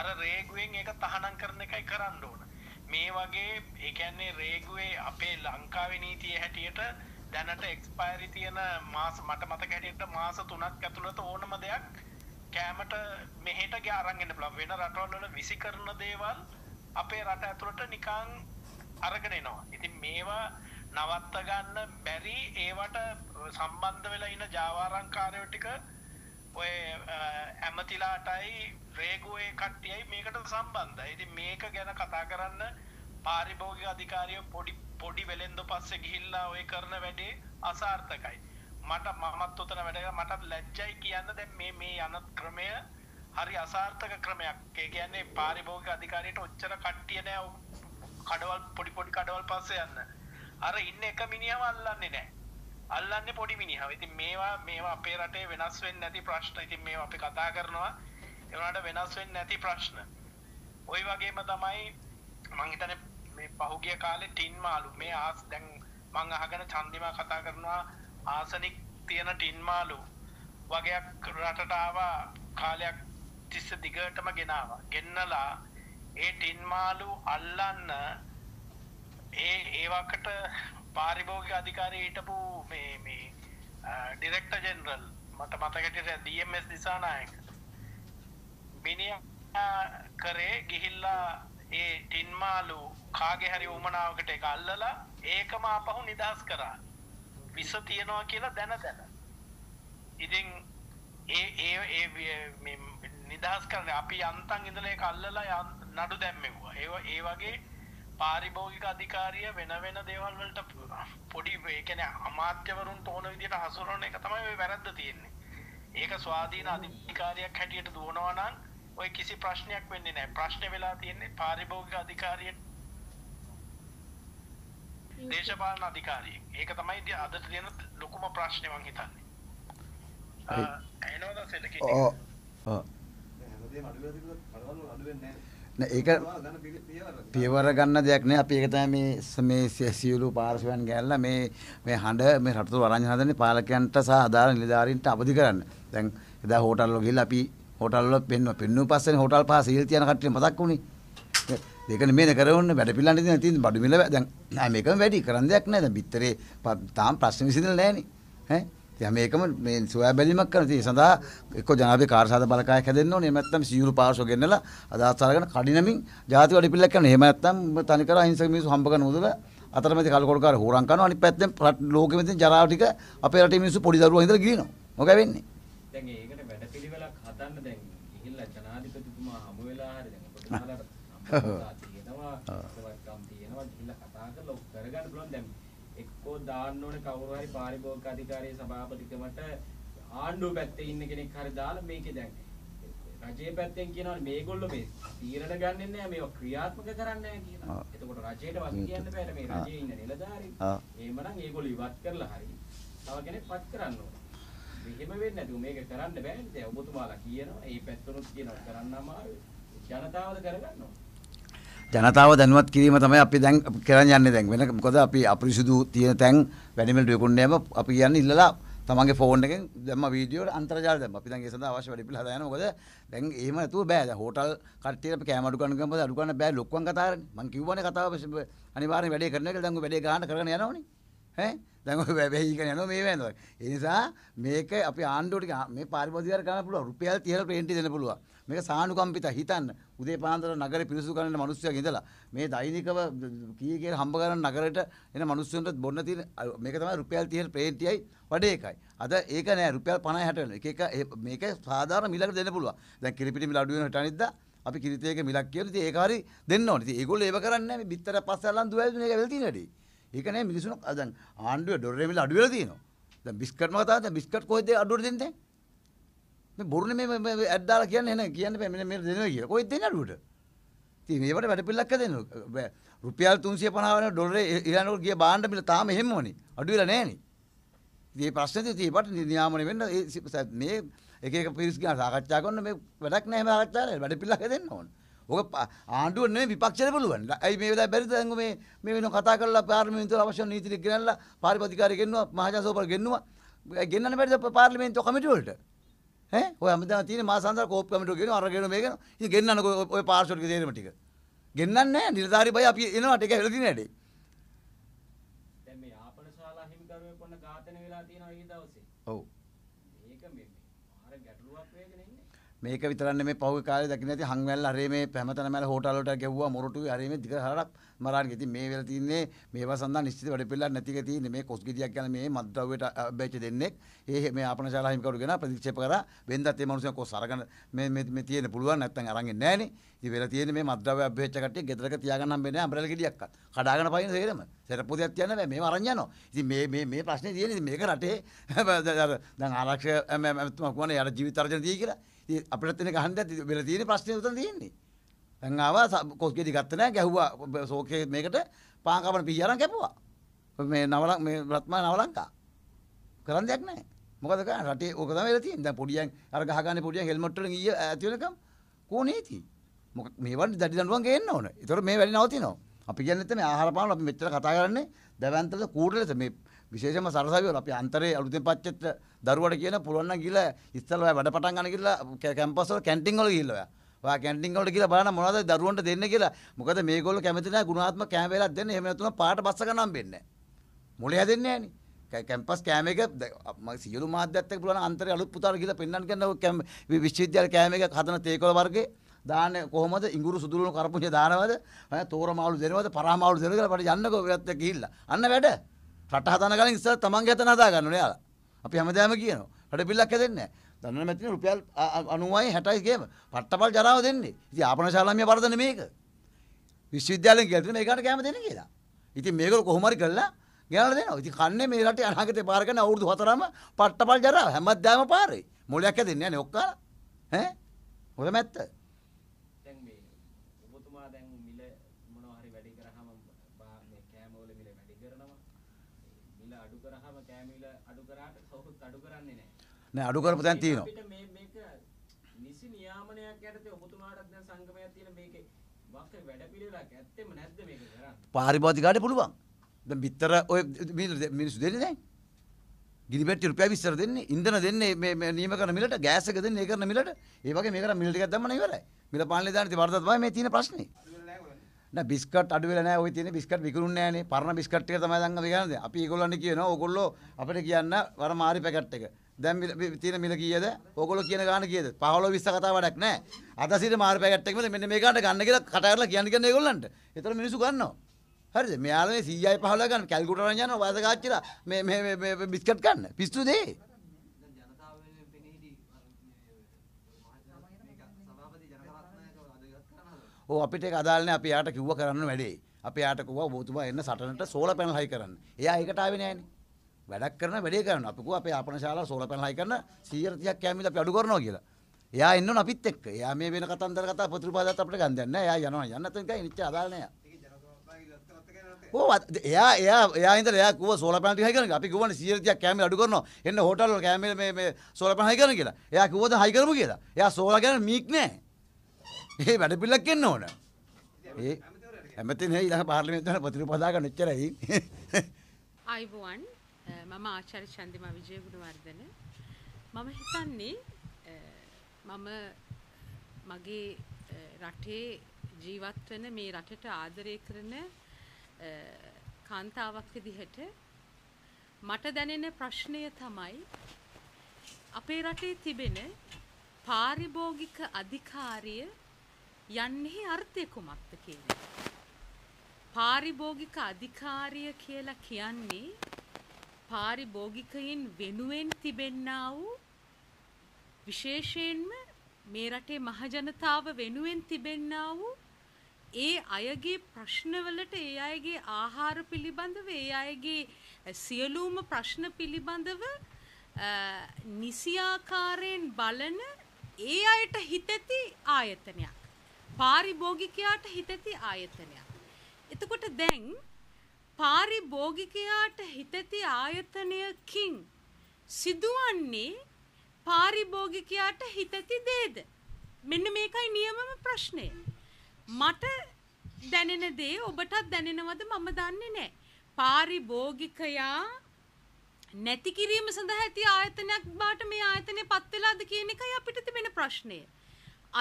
Speaker 2: අර රේගුවෙන් ඒක තහනම් කරන එකයි කරන්න ඕන මේ වගේ ඒ කියන්නේ රේගුවේ අපේ ලංකාවේ නීතිය හැටියට දැනට එක්ස්පයරි තියෙන මාස මට මතක හැටියට මාස 3ක් ඇතුළත ඕනම දෙයක් කෑමට මෙහෙට ගාරන් එන්න පුළුවන් වෙන රටවල් වල විසි කරන දේවල් අපේ රට ඇතුළට නිකන් අරගෙන එනවා. ඉතින් මේවා නවත්ත ගන්න බැරි ඒවට සම්බන්ධ වෙලා ඉන්න ජාවාරංකාරයෝ ටික ඔය ඇමතිලාටයි රේගුවේ කට්ටියයි මේකට සම්බන්ධයි. ඉතින් මේක ගැන කතා කරන්න පාරිභෝගික අධිකාරියෝ පොඩි පොඩි වෙලෙන්දු පස්සේ ගිහිල්ලා ඔය කරන වැඩේ අසාර්ථකයි. මට මමත් උතන වැඩ මටත් ලැජ්ජයි කියන්න දැන් මේ මේ යන ක්‍රමය හරි අසාර්ථක ක්‍රමයක් ඒ කියන්නේ පාරිභෝගික අධිකාරියට ඔච්චර කට්ටිය නෑ කඩවල් පොඩි පොඩි කඩවල් පස්සේ යන්න අර ඉන්න එක මිනිහම අල්ලන්නේ නෑ අල්ලන්න පොඩි මිනිහා ඉතින් මේවා මේවා අපේ රටේ වෙනස් වෙන්න නැති ප්‍රශ්න ඉතින් මේ අපි කතා කරනවා එවනට වෙනස් වෙන්න නැති ප්‍රශ්න ඔය වගේම තමයි මංහිතන මේ පහුගිය කාලෙ ටින් මාලු මේ ආස් දැන් මං අහගෙන චන්දිම කතා කරනවා ආසනික් තියෙන ටින් මාලු වගේයක් රටටාවා කාලයක් තිස්ස දිගටම ගෙනවා ගෙන්නලා ඒ ටින් මාලු අල්ලන්න ඒ ඒවාකට පාරිභෝගික අධිකාරී හිටපු මේ මේ ඩිරෙක්ටර් ජෙනරල් මට මතකට DMS දිසානායක මිනිහා කරේ ගිහිල්ලා ඒ ටින්මාලු කාගේ හරි උමනාවකට එක අල්ලලා ඒකම ආපහු නිදහස් කරා විස තියනවා කියලා දැන දැන ඉතින් ඒ ඒ ඒ නිදහස් කරන අපි අන්තන් ඉඳලා ඒක අල්ලලා නඩු දැම්මෙව්වා ඒ ඒ වගේ පාරිභෝගික අධිකාරිය වෙන වෙන දේවල්වලට පොඩි ඒකන අමාත්‍යවරුන් ඕන විදිට හසුරන එක තමයි වැරද්ද තියෙන්නේ ඒක ස්වාධීන අධිකාරයක් හැටියට දුවනවානන් ඔය කිසි ප්‍රශ්නයක් වෙන්නේ නෑ ප්‍රශ්න වෙලා තියෙන්නේ පාරිභෝගික අධිකාරිය දේශපාලන අධිකාරිය ඒක තමයි අද තියෙන ලොකුම ප්‍රශ්නය මං හිතන්නේ ඇනෝද සෙට
Speaker 1: ඒක පියවර ගන්න දෙයක් නෑ අපි ඒක තමයි මේ මේ සියලු පාර්ශවයන් ගෑනලා මේ මේ හඬ මේ රටතොල වරන් හදන්නේ පාලකයන්ට සහ අදාළ නිලධාරීන්ට අවදි කරන්න. දැන් එදා හෝටල් වල ගිහලා අපි හෝටල් වල පෙන්න පෙන්නු පස්සේ හෝටල් පහ සීල් තියන කට්ටිය මතක් වුණේ. දෙකනේ මේන කරවන්නේ වැඩ පිළිලන්න තියෙන තියෙන බඩු මිල දැන් නෑ මේකම වැඩි කරන්න දෙයක් නෑ දැන් පිටරේ තාම ප්‍රශ්න විසඳෙන්නේ නෑනේ. ඈ ඉතින් මේකම මේ සොයා බැලීමක් කරන ඉතින් සඳහා එක්ක ජනාධිපති කාර්යසාධක බලකායක් හැදෙන්න ඕනේ. එහෙම නැත්නම් සියුරු පාර්ශ්ව ගෙන්නලා අදාස් අරගෙන කඩිනමින් ජාතික වැඩපිළිවෙලක් කරනවා. එහෙම නැත්නම් තනි කර අහිංසක මිනිස්සු හම්බ කරන උදල අතරමැද කල්කොල්කාර හොරම් කරනවා. අනිත් පැත්තෙන් ලෝකෙම ඉතින් ජරාව ටික අපේ රටේ මිනිස්සු පොඩි දරුවා ඉඳලා ගිලිනවා. මොකද වෙන්නේ?
Speaker 2: දැන් ඒකට වැඩපිළිවෙලක් හදන්න දැන් ගිහිල්ලා ජනාධිපතිතුමා හමු වෙලා හරි දැන් ඔබතුමාලා දාන්න ඕනේ කවුරු හරි පාරිභෝගික අධිකාරියේ සභාපතිකමට ආණ්ඩුව පැත්තේ ඉන්න කෙනෙක් හරි දාලා මේකේ දැන් රජයේ පැත්තෙන් කියනවා මේගොල්ලෝ මේ තීරණ ගන්නෙ නැහැ මේවා ක්‍රියාත්මක කරන්නේ නැහැ කියලා. එතකොට රජයට වගේ කියන්න බෑ මේ රජයේ ඉන්න නිලධාරීන්. එහෙමනම් ඒගොල්ලෝ ඉවත් කරලා හරි තව කෙනෙක් පත් කරන්න ඕනේ. මෙහෙම වෙන්නේ නැතුව මේක කරන්න බෑනේ. දැන් ඔබතුමාලා කියනවා, මේ පැත්තනොත් කියනවා කරන්න අමාරුයි. ජනතාවද කරගන්න ඕනේ.
Speaker 1: ජනතාව දැනුවත් කිරීම තමයි අපි දැන් කරන්න යන්නේ දැන් වෙන මොකද අපි අපිරිසුදු තියෙන තැන් වැඩිමල් ඩිකුන්නේම අපි කියන්නේ ඉල්ලලා තමන්ගේ ෆෝන් එකෙන් දැම්ම වීඩියෝ අන්තර්ජාලය දැම්ම. අපි දැන් ඒ සඳහා අවශ්‍ය වැඩි පිළිහදා යනවා. මොකද දැන් එහෙම නැතුව බෑ. දැන් හෝටල් කට්ටියට අපි කෑම අඩු කරන ගමන් අඩු කරන්න බෑ. ලොක්කන් කතා කරන්නේ. මං කිව්වනේ කතාව අනිවාර්යෙන් වැඩේ කරනවා කියලා. දැන් ඔය වැඩේ ගහන්න කරගෙන යනවනේ. ඈ දැන් ඔය වැවැහිගෙන යනවා මේ වෙනවා. ඒ නිසා මේක අපි ආණ්ඩුවට මේ පාරිභෝධිකාර කරන්න පුළුවන්. රුපියල් 30 ප්‍රේන්ටි දෙන්න පුළුවන්. මේක සානුකම්පිත හිතන්න. උදේ පාන්දර නගරේ පිරිසුදු කරන මිනිස්සුන්ගේ ඉඳලා මේ දෛනිකව කීයේ කියලා හම්බ කරන නගරයට එන මිනිස්සුන්ට බොන්න තියෙන මේක තමයි රුපියල් 30 ප්ලේටියයි වඩේ එකයි. අද ඒක නෑ රුපියල් 50 60 වෙනවා. එක එක මේක සාධාරණ මිලකට දෙන්න පුළුවන්. දැන් කිරිපිටි මිල අඩු වෙන හිටනිද්දා අපි කිරිතේක මිලක් කියන ඉතින් ඒක හරි දෙන්න ඕනේ. ඉතින් ඒගොල්ලෝ ඒව කරන්නේ නැහැ. මේ බිත්තර පස්සෙන් දුවැල්දුනේ ඒක වෙලා තියෙන වැඩේ. ඒක නෑ මිනිස්සුන් දැන් ආණ්ඩුවේ ඩොලරේ මිල අඩු වෙලා තියෙනවා. දැන් බිස්කට්ම කතාව දැන් බිස්කට් කොහෙද අඩුවට දෙන්නේ? බොරුණ මේ ඇද්දාලා කියන්න එන කියන්න පැමිණ මේ දෙනවා කිය කොයි දෙන්න අඩුවට ඉතින් ඒවට වැඩ පිළිලක් දෙන්න රුපියල් 350 වෙන ඩොලරේ ඊළඟට ගිය බාණ්ඩ මිල තාම එහෙම වනේ අඩු වෙලා නැහනේ ඉතින් මේ ප්‍රශ්නේ තියෙන්නේ ඒකට නියාමනය වෙන්න මේ එක එක පිරිස් ගන්න සාකච්ඡා කරන මේ වැඩක් නැහැ මේ සාකච්ඡා නැහැ වැඩ පිළිලක් දෙන්න ඕන ඕක ආණ්ඩුව නෙමෙයි විපක්ෂයට පුළුවන්. ඇයි මේ වෙලාවේ බැරිද දැන් මේ මේ වෙන කතා කරලා පාර්ලිමේන්තුව අවශ්‍ය නීතිලිය ගෙනල්ලා පාරිපතිකාරය ගෙන්නුවා මහජනසෝපර ගෙන්නුවා. ගෙන්නන්න බැරිද පාර්ලිමේන්තුව කමිටුව වලට? ඈ ඔය හැමදාම තියෙන මා සංසාර කෝප් කමිටුව කියන අරගෙන මේකන ඉතින් ගෙන්නන්න ඔය පාර්ශවලික තේරෙම ටික ගෙන්නන්නේ නැහැ නිලධාරි බයි අපි එනවා ටික හෙලදින හැඩේ මේක විතරන්නේ මේ පහුගිය කාලේ දකින්න ඇති හංවැල්ල හරේ මේ හැමතැනම මැල හෝටල් වලට ගැව්වා මොරටුයි හරේ මේ දිග හරක් මරාගෙන. ඉතින් මේ වෙලා තින්නේ මේවා සඳහා නිශ්චිත වැඩපිළිවෙලක් නැතික තියෙන්නේ මේ කොස්ගෙඩියක් යන මේ මද්ද්‍රව්‍යයට බැච් දෙන්නෙක්. ඒ මේ ආපනශාලා හිමිකරුගෙන ප්‍රතික්ෂේප කරා වෙන්දත් මේ මිනිස්සු කොස් අරගෙන මේ මේ මේ තියෙන පුළුවන් නැත්තම් අරන්ගේ නැහනේ. ඉතින් වෙලා තියෙන්නේ මේ මද්ද්‍රව්‍ය අභ්‍යච්ච කට්ටිය ගෙදරක තියාගන්න හම්බෙන්නේ නැහැ අම්බරෙල් ගෙඩියක්වත්. කඩාගෙන පයින් සේරම. සරපොදියක් තියන්න බෑ මේව අරන් යනවා. ඉතින් මේ මේ මේ ප්‍රශ්නේ තියෙන්නේ මේක රටේ දැන් ආරක්ෂක මම තුමා කියන්නේ යාර ජීවිත අර්ජන දී කියලා. අපිට එන ගහන්ද වෙලා තියෙන ප්‍රශ්නේ උතන තියෙන්නේ. දැන් ආවා කොස්ගෙඩි ගත්ත නෑ ගැහුවා සෝකේ මේකට පාන් කපන පීය අරන් කැපුවා. මේ නවලං මේ රත්මා නවලංකා. කරන්න දෙයක් නෑ. මොකද කරන්නේ රටේ ඕක තමයි වෙලා තියෙන්නේ. දැන් පොඩියන් අර ගහගන්නේ පොඩියන් හෙල්මට් වලින් ඊය ඇති වෙනකම් කෝනේ තියෙන්නේ. මොකක් මේවට දැඩි දඬුවම් ගේන්න ඕන. ඒතකොට මේ වැඩි නවතිනවා. අපි කියන්නේ නැත්නම් ආහාර පාන අපි මෙච්චර කතා කරන්නේ දවැන්තල කූඩලෙස මේ විශේෂම සරසවිවල අපි අන්තරේ අලුතෙන් පච්චෙත් දරුවට කියන පුළුවන් නම් ගිහලා ඉස්සල්ලා වැඩ පටන් ගන්න ගිහලා කැම්පස් වල කැන්ටින් වල ගිහලා ඔයා. ඔයා කැන්ටින් වලට ගිහලා බලන්න මොනවද දරුවන්ට දෙන්නේ කියලා. මොකද මේගොල්ලෝ කැමති නැහැ ගුණාත්මක කෑම වේලක් දෙන්න. එහෙම නැතුන පාට බස්ස ගන්න හම්බෙන්නේ නැහැ. මොලේ හැදෙන්නේ නැහනේ. කැම්පස් කෑම එක සියලු මාධ්‍යත් එක්ක පුළුවන් අන්තරේ අලුත් පුතාලට ගිහලා පෙන්වන්න කරන විශ්වවිද්‍යාල කෑම එක හදන තේකොළ වර්ගේ දාන කොහොමද ඉඟුරු සුදුලුණු කරපුංචි දානවද? තෝර මාළු දෙනවද? පරා මාළු දෙනවද කියලා පට යන්නකෝ ඔයත් එක්ක ගිහිල්ලා. අන්න වැඩ. රට හදන කලින් ඉස්සර තමන්ගේ හතන හදා ගන්න ඕනේ යාලා. අපි හැමදාම කියනවා. රට බිල්ලක් හැදෙන්නේ නැහැ. දන්නවනේ මැතිනේ රුපියල් 90යි 60යි ගේම පට්ටපල් ජරාව දෙන්නේ. ඉතින් ආපන ශාලාමිය වර්ධන මේක. විශ්වවිද්‍යාලෙන් කියලා දෙන මේකට කැම දෙන්නේ කියලා. ඉතින් මේකල කොහොම හරි කරලා ගෙනල්ලා දෙනවා. ඉතින් කන්නේ මේ රටේ අනාගතේ පාර ගන්න අවුරුදු හතරම පට්ටපල් ජරාව හැමදාම පාරේ. මොලයක් හැදෙන්නේ නැහැ නේ ඔක්කාලා. ඈ? ඔය මැත්ත.
Speaker 2: නෑ අඩු කරපු තැන් තියෙනවා. අපිට මේ මේක නිසි නියාමනයක් යටතේ ඔබතුමාට දැන්
Speaker 1: සංගමයක් තියෙන මේකේ වක්‍ර වැඩ පිළිවෙලක් ඇත්තෙම නැද්ද මේක කරන්නේ? පාරිභෝධිකාට පුළුවන්. දැන් බිත්තර ඔය මිනිස්සු දෙන්නේ දැන්. ගිනිබෙට්ටි රුපියල් 20 දෙන්නේ, ඉන්ධන දෙන්නේ මේ මේ නියම කරන මිලට, ගෑස් එක දෙන්නේ ඒ කරන මිලට. ඒ වගේ මේකට මිල ටිකක් දැම්මම ඉවරයි. මිල පාලනේ දාන ඉතින් වරදක් තමයි මේ තියෙන ප්‍රශ්නේ. නෑ බිස්කට් අඩු වෙලා නෑ ඔය තියෙන බිස්කට් විකුණුන්නේ නෑනේ. පරණ බිස්කට් ටික තමයි දැන් අපි ගන්නේ. අපි ඒගොල්ලන්ට කියනවා ඕගොල්ලෝ අපිට කියන්න වර මාරි පැකට් එක. දැන් තියෙන මිල කීයද? ඕගොල්ලෝ කියන ගාන කීයද? 15 20 කතා වැඩක් නැහැ. අද සිට මාර පැකට් එක මෙන්න මේ ගානට ගන්න කියලා කට කරලා කියන්නේ කියන්නේ ඒගොල්ලන්ට. ඒතර මිනිස්සු ගන්නවා. හරිද? මෙයාලා මේ 100යි 15 ගන්න කැල්කුලටර් යන යනවා වාස කාච්චිලා මේ මේ මේ බිස්කට් ගන්න. පිස්සු දේ. ඕ අපිට ඒක අදාළ නැහැ. අපි යාට කිව්වා කරන්න වැඩේ. අපි යාට කිව්වා ඔබතුමා එන්න සටනට සෝලර් පැනල් හයි කරන්න. එයා ඒකට ආවේ නැහනේ. වැඩක් කරන වැඩේ කරන අපි කිව්වා අපේ ආපන ශාලා සෝලර් පැනල් හයි කරන 130ක් කැමිලා අපි අඩු කරනවා කියලා. එයා එන්න ඕන අපිත් එක්ක. එයා මේ වෙන කතන්දර කතා ප්‍රතිපාදයක් අපිට ගන්න දෙයක් නැහැ. එයා යනවා. යන්න නැත්නම් ගයි නිච්ච අදාළ නැහැ. එයා එයා එයා ඉදලා එයා කිව්වා සෝලර් පැනල් ටික හයි කරනවා. අපි කිව්වනේ 130ක් කැමිලා අඩු කරනවා. එන්න හෝටල් වල කැමිලා මේ මේ සෝලර් පැනල් හයි කරන කියලා. එයා කිව්වද හයි කරමු කියලා. එයා සෝලර් ගැන මීක් නැහැ. ඒ වැඩ පිළිලක් එන්න ඕන. ඒ හැමතිනේ ඊළඟ පාර්ලිමේන්තුවේ ප්‍රතිපාදා ගන්න එච්චරයි.
Speaker 3: අයිබෝන් මම ආචාර්ය චන්දිමා විජයගුණවර්ධන මම හිතන්නේ මම මගේ රටේ ජීවත් වෙන මේ රටට ආදරය කරන කාන්තාවක් විදිහට මට දැනෙන ප්‍රශ්නය තමයි අපේ රටේ තිබෙන පාරිභෝගික අධිකාරිය යන්නේ අර්ථය කුමක්ද කියන්නේ පාරිභෝගික අධිකාරිය කියලා කියන්නේ පාරිභෝගිකයින් වෙනුවෙන් තිබෙන්නා වූ විශේෂයෙන්ම මේ රටේ මහජනතාව වෙනුවෙන් තිබෙන්නා වූ ඒ අයගේ ප්‍රශ්නවලට ඒ අයගේ ආහාර පිළිබඳව ඒ අයගේ සියලුම ප්‍රශ්න පිළිබඳව නිසියාකාරයෙන් බලන ඒ අයට හිතති ආයතනයක් පාරිභෝගිකයාට හිතති ආයතනයක් එතකොට දැන් පාරිභෝගිකයාට හිතති ආයතනයකින් සිදුවන්නේ පාරිභෝගිකයාට හිතති දේද මෙන්න මේකයි නියමම ප්‍රශ්නය මට දැනෙන දේ ඔබටත් දැනෙනවද මම දන්නේ නැහැ පාරිභෝගිකයා නැති කිරීම සඳහා ඇති ආයතනයක් බාට මේ ආයතනය පත් වෙලාද කියන එකයි අපිට තිබෙන ප්‍රශ්නය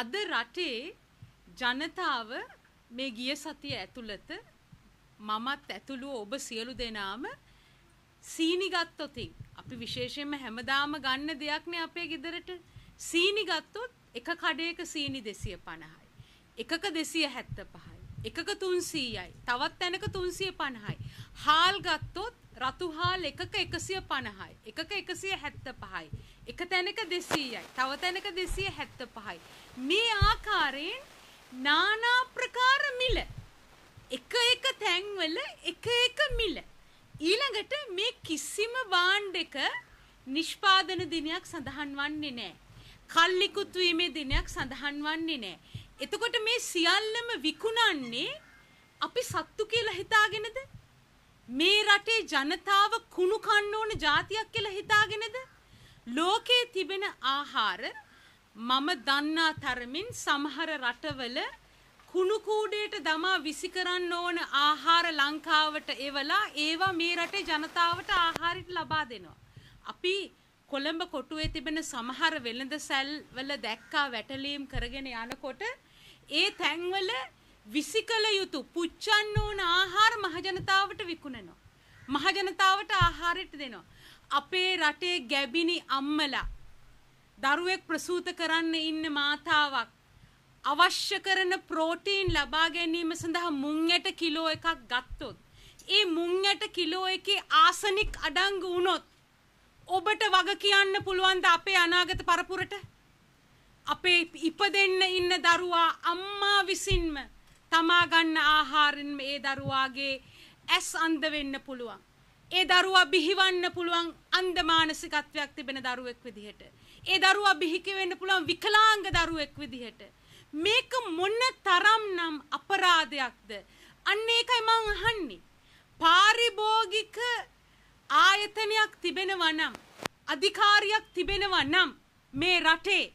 Speaker 3: අද රටේ ජනතාව මේ ගිය සතිය ඇතුළත මමත් ඇතුළු ඔබ සියලු දෙනාම සීනි ගත්තොතින් අපි විශේෂයෙන්ම හැමදාම ගන්න දෙයක්නේ අපේ ගෙදරට සීනි ගත්තොත් එක කඩේක සීනි 250යි එකක 275යි එකක 300යි තවත් තැනක 350යි හාල් ගත්තොත් රතු හාල් එකක 150යි එකක 175යි එක තැනක 200යි තව තැනක 275යි මේ ආකාරයෙන් নানা ප්‍රකාර මිල එක එක තැන්වල එක එක මිල. ඊළඟට මේ කිසිම බාණ්ඩ එක නිෂ්පාදන දිනයක් සඳහන් වන්නේ නැහැ. කල්ලිකුත් වීමේ දිනයක් සඳහන් වන්නේ නැහැ. එතකොට මේ සියල්ලම විකුණන්නේ අපි සත්තු කියලා හිතාගෙනද? මේ රටේ ජනතාව කුණු කන්න ඕන જાතියක් කියලා හිතාගෙනද? ලෝකයේ තිබෙන ආහාර මම දන්නා තරමින් සමහර රටවල හුණු කූඩේට දමා විසි කරන්න ඕන ආහාර ලංකාවට එවලා ඒවා මේ රටේ ජනතාවට ආහාරයට ලබා දෙනවා. අපි කොළඹ කොටුවේ තිබෙන සමහර වෙළඳ සැල්වල දැක්කා වැටලීම් කරගෙන යනකොට ඒ තැන්වල විසිකල යුතු පුච්චන්න ඕන ආහාර මහජනතාවට විකුණනවා. මහජනතාවට ආහාරයට දෙනවා. අපේ රටේ ගැබිනි අම්මලා දරුවෙක් ප්‍රසූත කරන්න ඉන්න මාතාවක් අවශ්‍ය කරන ප්‍රෝටීන් ලබා ගැනීම සඳහා මුං ඇට කිලෝ එකක් ගත්තොත් ඒ මුං ඇට කිලෝ එකේ ආසනික් අඩංගු වුණොත් ඔබට වග කියන්න පුළුවන්ද අපේ අනාගත පරපුරට අපේ ඉපදෙන්න ඉන්න දරුවා අම්මා විසින්ම තමා ගන්න ආහාරින්ම ඒ දරුවාගේ ඇස් අන්ධ වෙන්න පුළුවන්. ඒ දරුවා බිහිවන්න පුළුවන් අන්ධ මානසිකත්වයක් තිබෙන දරුවෙක් විදිහට. ඒ දරුවා බිහික වෙන්න පුළුවන් විකලාංග දරුවෙක් විදිහට. මේක මොන තරම්නම් අපරාධයක්ද? අන්න ඒකයි මං අහන්නේ. පාරිභෝගික ආයතනයක් තිබෙනවා නම් අධිකාරියක් තිබෙනවා නම් මේ රටේ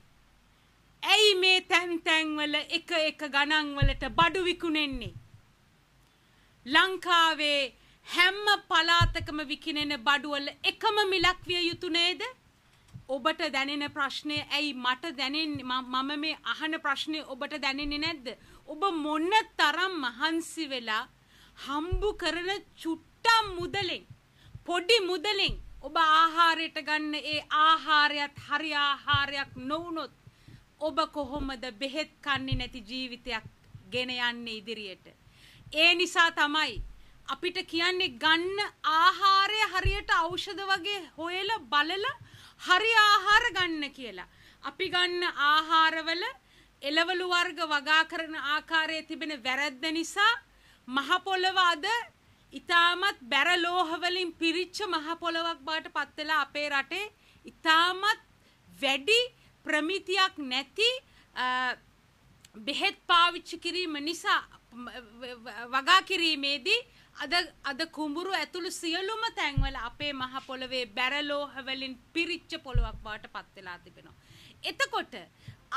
Speaker 3: ඇයි මේ තැන් තැන්වල එක එක ගණන්වලට බඩු විකුණෙන්නේ? ලංකාවේ හැම පලාතකම විකිනෙන බඩුවල එකම මිලක් විය යුතු නේද? ඔබට දැනෙන ප්‍රශ්නය ඇයි මට දැනෙන් මම මේ අහන ප්‍රශ්නය ඔබට දැනෙන්නේ නැද්ද? ඔබ මොන්න තරම් මහන්සි වෙලා හම්බු කරන චුට්ටම් මුදලෙන් පොඩි මුදලෙන් ඔබ ආහාරයට ගන්න ඒ ආහාරයත් හරි ආහාරයක් නොවුනොත් ඔබ කොහොමද බෙහෙත් කන්නේ නැති ජීවිතයක් ගෙන යන්නේ ඉදිරියට. ඒ නිසා තමයි අපිට කියන්නේ ගන්න ආහාරය හරියට ඖෂධ වගේ හොයලා බලලා හරි ආහාර ගන්න කියලා. අපි ගන්න ආහාරවල එළවලු වර්ග වගා කරන ආකාරයේ තිබෙන වැරැද්ද නිසා මහ පොළව අද ඊටමත් බැර ලෝහ වලින් පිරිච්ච මහ පොළවක් බවට පත් වෙලා අපේ රටේ ඊටමත් වැඩි ප්‍රමිතියක් නැති බෙහෙත් පාවිච්චි කිරීම නිසා වගා කිරීමේදී අද අද කුඹුරු ඇතුළු සියලුම තැන්වල අපේ මහ පොළවේ බැරලෝහවලින් පිරිච්ච පොළොවක් බවට පත් වෙලා තිබෙනවා. එතකොට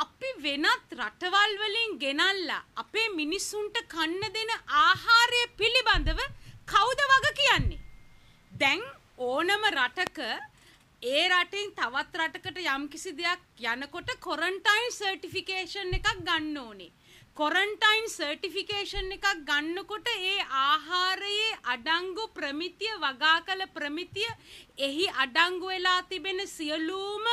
Speaker 3: අපි වෙනත් රටවල් වලින් ගෙනල්ලා අපේ මිනිසුන්ට කන්න දෙන ආහාරය පිළිබඳව කවුද වග කියන්නේ? දැන් ඕනම රටක ඒ රටෙන් තවත් රටකට යම්කිසි දෙයක් යනකොට කොරන්ටයින් සර්ටිෆිකේෂන් එකක් ගන්න ඕනේ. කොරන්ටයින් සර්ටිෆිකේෂන් එකක් ගන්නකොට ඒ ආහාරයේ අඩංගු ප්‍රමිතිය වගා කළ ප්‍රමිතිය එහි අඩංගු වෙලා තිබෙන සියලුම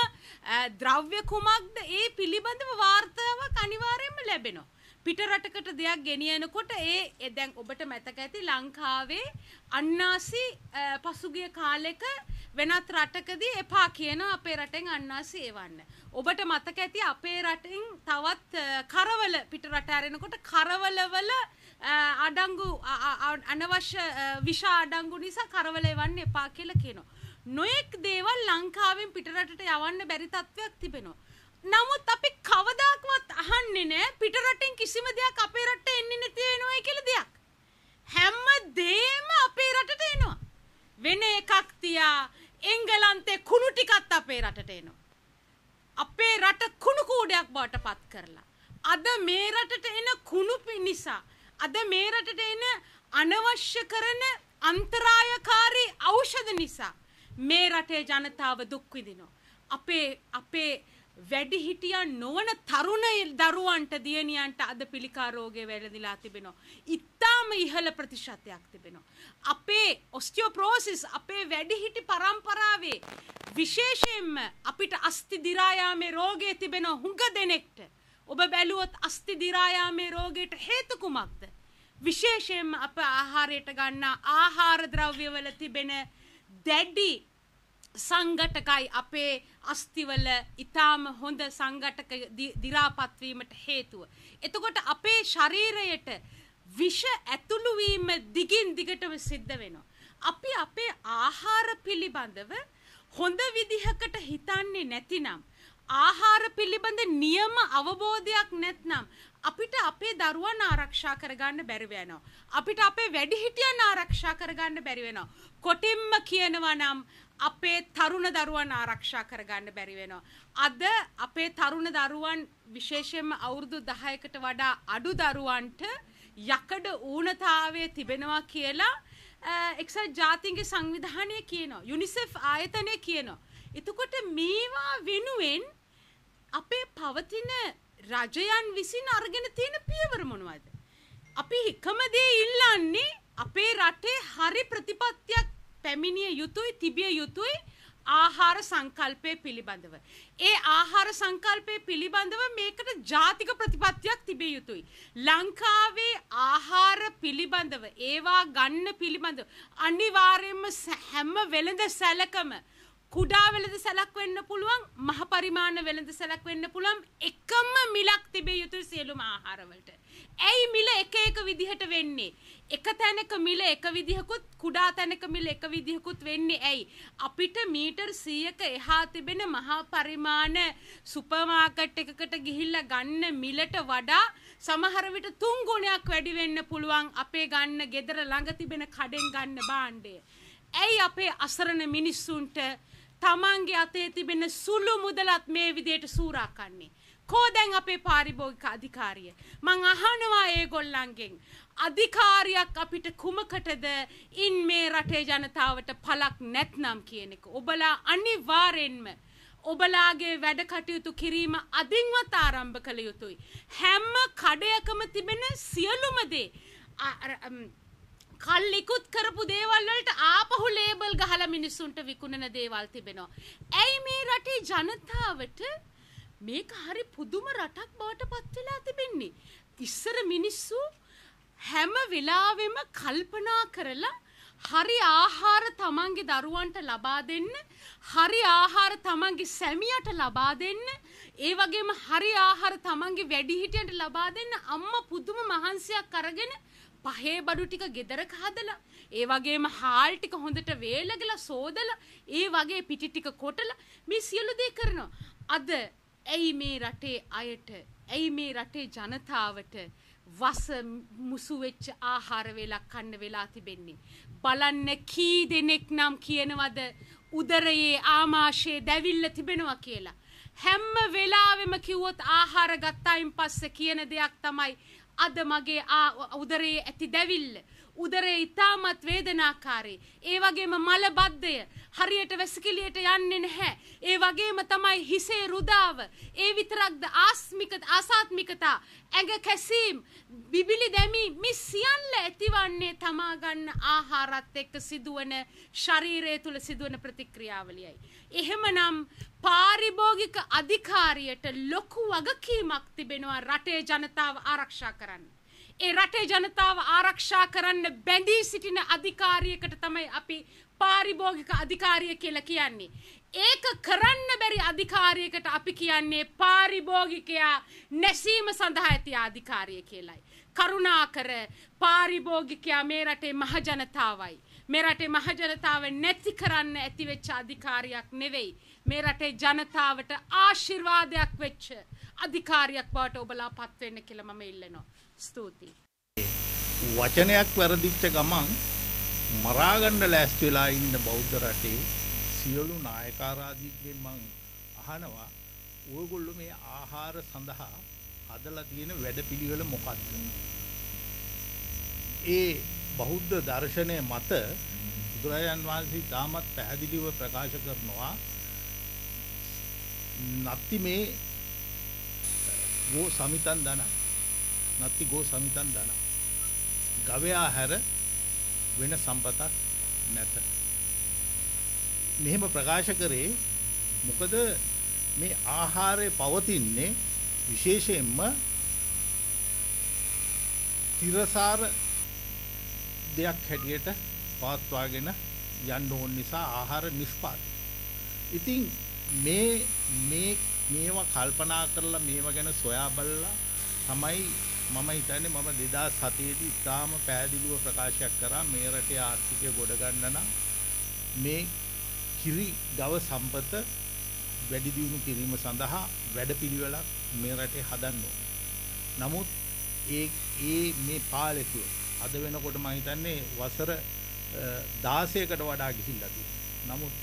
Speaker 3: ද්‍රව්‍ය කුමක්ද ඒ පිළිබඳව වාර්තාවක් අනිවාර්යයෙන්ම ලැබෙනවා. පිටරටකට දෙයක් ගෙනියනකොට ඒ දැන් ඔබට මතක ඇති ලංකාවේ අන්නාසි පසුගිය කාලෙක වෙනත් රටකදී එපා කියන අපේ රටෙන් අන්නාසි එවන්න. ඔබට මතක ඇති අපේ රටින් තවත් කරවල පිටරට ඇරෙනකොට කරවලවල අඩංගු අනවශ්‍ය විෂා අඩංගු නිසා කරවල එවන්න එපා කියලා කියනවා. නොයෙක් දේවල් ලංකාවෙන් පිටරටට යවන්න බැරි තත්ත්වයක් තිබෙනවා. නමුත් අපි කවදාක්වත් අහන්නේ නෑ පිටරටින් කිසිම දෙයක් අපේ රටට එන්නේ නැති වෙනවා කියලා දෙයක්. හැම දෙයක්ම අපේ රටට එනවා. වෙන එකක් තියා එංගලන්තේ කුණු ටිකත් අපේ රටට එනවා. අපේ රට කුණු කූඩයක් බවට පත් කරලා. අද මේ රටට එන කුණු නිසා අද මේ රටට එන අනවශ්‍ය කරන අන්තරායකාරී ඖෂධ නිසා මේ රටේ ජනතාව දුක් විඳිනවා. අපේ අපේ වැඩිහිටියා නොවන තරුණ දරුවන්ට දියණියන්ට අද පිළිකා රෝගේ වැළඳිලා තිබෙනවා. ඉතාම ඉහළ ප්‍රතිශතයක් තිබෙනවා. අපේ ඔස්ටියෝප්‍රෝසිස් අපේ වැඩිහිටි පරම්පරාවේ විශේෂයෙන්ම අපිට අස්ති දිරා යාමේ රෝගේ තිබෙනවා හුඟ දෙනෙක්ට. ඔබ බැලුවොත් අස්ති දිරා යාමේ රෝගයට හේතු කුමක්ද? විශේෂයෙන්ම අප ආහාරයට ගන්නා ආහාර ද්‍රව්‍යවල තිබෙන දැඩි සංගටකයි අපේ අස්තිවල ඉතාම හොඳ සංගටක දිරාපත්වීමට හේතුව. එතකොට අපේ ශරීරයට විෂ ඇතුළුවීම දිගින් දිගටම සිද්ධ වෙනවා. අපි අපේ ආහාර පිළිබඳව හොඳ විදිහකට හිතන්නේ නැතිනම් ආහාර පිළිබඳ නියම අවබෝධයක් නැත්නම් අපිට අපේ දරුවන් ආරක්ෂා කරගන්න බැරි වෙනවා. අපිට අපේ වැඩිහිටියන් ආරක්ෂා කරගන්න බැරි වෙනවා. කොටින්ම කියනවා නම් අපේ තරුණ දරුවන් ආරක්ෂා කරගන්න බැරි වෙනවා. අද අපේ තරුණ දරුවන් විශේෂයෙන්ම අවුරුදු 10කට වඩා අඩු දරුවන්ට යකඩ ඌනතාවය තිබෙනවා කියලා එක්සත් ජාතීන්ගේ සංවිධානය කියනවා. යුනිසෙෆ් ආයතනය කියනවා. එතකොට මේවා වෙනුවෙන් අපේ පවතින රජයන් විසින් අරගෙන තියෙන පියවර මොනවද? අපි එකම දේ ඉල්ලන්නේ අපේ රටේ හරි ප්‍රතිපත්තියක් පැමිණිය යුතුයි තිබිය යුතුයි ආහාර සංකල්පය පිළිබඳව. ඒ ආහාර සංකල්පය පිළිබඳව මේකට ජාතික ප්‍රතිපත්තියක් තිබිය යුතුයි. ලංකාවේ ආහාර පිළිබඳව ඒවා ගන්න පිළිබඳව අනිවාර්යයෙන්ම හැම වෙළඳ සැලකම කුඩා වෙළඳ සැලක් වෙන්න පුළුවන් මහ පරිමාණ වෙළඳ සැලක් වෙන්න පුළුවන් එකම මිලක් තිබිය යුතුයි සියලුම ආහාරවලට. ඇයි මිල එක එක විදිහට වෙන්නේ එක තැනක මිල එක විදිහකුත් කුඩා තැනක මිල එක විදිහකුත් වෙන්නේ ඇයි අපිට මීටර් 100ක එහා තිබෙන මහා පරිමාණ සුපර් මාකට් එකකට ගිහිල්ලා ගන්න මිලට වඩා සමහර විට තුන් ගුණයක් වැඩි වෙන්න පුළුවන් අපේ ගන්න ගෙදර ළඟ තිබෙන කඩෙන් ගන්න භාණ්ඩය ඇයි අපේ අසරණ මිනිස්සුන්ට තමන්ගේ අතේ තිබෙන සුළු මුදලත් මේ විදිහට සූරා කන්නේ කෝදැන් අපේ පාරිභෝගික අධිකාරිය. මං අහනවා ඒගොල්ලන්ගෙන්. අධිකාරියක් අපිට කුමකටද ඉන් මේ රටේ ජනතාවට පලක් නැත්නම් කියන එක. ඔබලා අනිවාරෙන්ම. ඔබලාගේ වැඩ කටයුතු කිරීම අදින්වත් ආරම්භ කළ යුතුයි. හැම්ම කඩයකම තිබෙන සියලුමදේ. කල්ලිකුත් කරපු දේවල්වලට ආපහු ලේබල් ගහල මිනිස්සුන්ට විකුණන දේවල් තිබෙනවා. ඇයි මේ රටේ ජනතාවට මේක හරි පුදුම රටක් බවට පත් වෙලා තිබෙන්නේ. ඉස්සර මිනිස්සු හැම වෙලාවෙම කල්පනා කරලා හරි ආහාර තමන්ගේ දරුවන්ට ලබා දෙන්න, හරි ආහාර තමන්ගේ සැමියාට ලබා දෙන්න, ඒ වගේම හරි ආහාර තමන්ගේ වැඩිහිටියන්ට ලබා දෙන්න අම්මා පුදුම මහන්සියක් අරගෙන පහේ බඩු ටික ගෙදරක හදලා ඒ වගේම හාල් ටික හොඳට වේලගලා සෝදලා ඒ වගේ පිටි ටික කොටලා මේ සියලු දේ කරනවා. අද ඇයි මේ රටේ අයට ඇයි මේ රටේ ජනතාවට වස මුසු වෙච්ච ආහාර වේලක් කන්න වෙලා තිබෙන්නේ බලන්න කී දෙනෙක් නම් කියනවද උදරයේ ආමාශයේ දැවිල්ල තිබෙනවා කියලා හැම වෙලාවෙම කිව්වොත් ආහාර ගත්තායින් පස්සේ කියන දෙයක් තමයි අද මගේ උදරයේ ඇති දැවිල්ල උදරේ ඉතාමත් වේදනාකාරී. ඒ වගේම මලබද්ධය හරියට වැසිකිළියට යන්නේ නැහැ. ඒ වගේම තමයි හිසේ රුදාව. ඒ විතරක්ද ආස්මික ආසාත්මිකතා, ඇඟ කැසීම්, බිබිලි දැමීම් මේ සියල්ල ඇතිවන්නේ තමා ගන්න ආහාරත් එක්ක සිදුවන ශරීරය තුල සිදුවන ප්‍රතික්‍රියාවලියයි. එහෙමනම් පාරිභෝගික අධිකාරියට ලොකු වගකීමක් තිබෙනවා රටේ ජනතාව ආරක්ෂා කරන්න. ඒ රටේ ජනතාව ආරක්ෂා කරන්න බැඳී සිටින අධිකාරියකට තමයි අපි පාරිභෝගික අධිකාරිය කියලා කියන්නේ. ඒක කරන්න බැරි අධිකාරියකට අපි කියන්නේ පාරිභෝගිකයා නැසීම සඳහා ඇති අධිකාරිය කියලයි. කරුණාකර පාරිභෝගිකයා මේ රටේ මහජනතාවයි. මේ රටේ මහජනතාව නැති කරන්න ඇතිවෙච්ච අධිකාරියක් නෙවෙයි. මේ රටේ ජනතාවට ආශිර්වාදයක් වෙච්ච අධිකාරියක් බවට ඔබලා පත්වෙන්න කියලා මම ඉල්ලනවා. ස්තුතියි.
Speaker 4: වචනයක් වැරදිච්ච ගමන් මරාගණ්ඩ ලෑස්ති වෙලා ඉන්න බෞද්ධ රටේ සියලු නායකාරාධීගෙන් මං අහනවා ඕගොල්ලු මේ ආහාර සඳහා හදලා තියෙන වැඩපිළිවෙල මොකක්ද? ඒ බෞද්ධ දර්ශනය මත බුදුරජාන් වහන්සේ තාමත් පැහැදිලිව ප්‍රකාශ කරනවා නත්ති මේ වෝ සමිතන් දනක් නත්ති ගෝ සමිතන් දන. ගවයා හැර වෙන සම්පතක් නැත. මෙහෙම ප්‍රකාශ කරේ මොකද මේ ආහාරය පවතින්නේ විශේෂයෙන්ම තිරසාර දෙයක් හැටියට පවත්වාගෙන යන්න ඕන නිසා ආහාර නිෂ්පාදනය. ඉතින් මේ මේ මේවා කල්පනා කරලා මේවා ගැන සොයා බලලා තමයි මම හිතන්නේ මම 2007 දී ඉතාම පෑදිලුව ප්‍රකාශයක් කරා මේ රටේ ආර්ථිකය ගොඩ ගන්න නම් මේ කිරි ගව සම්පත වැඩි දියුණු කිරීම සඳහා වැඩපිළිවෙලක් මේ රටේ හදන්න නමුත් ඒ ඒ මේ පාලකයෝ අද වෙනකොට මම හිතන්නේ වසර 16කට වඩා ගිහිල්ලා නමුත්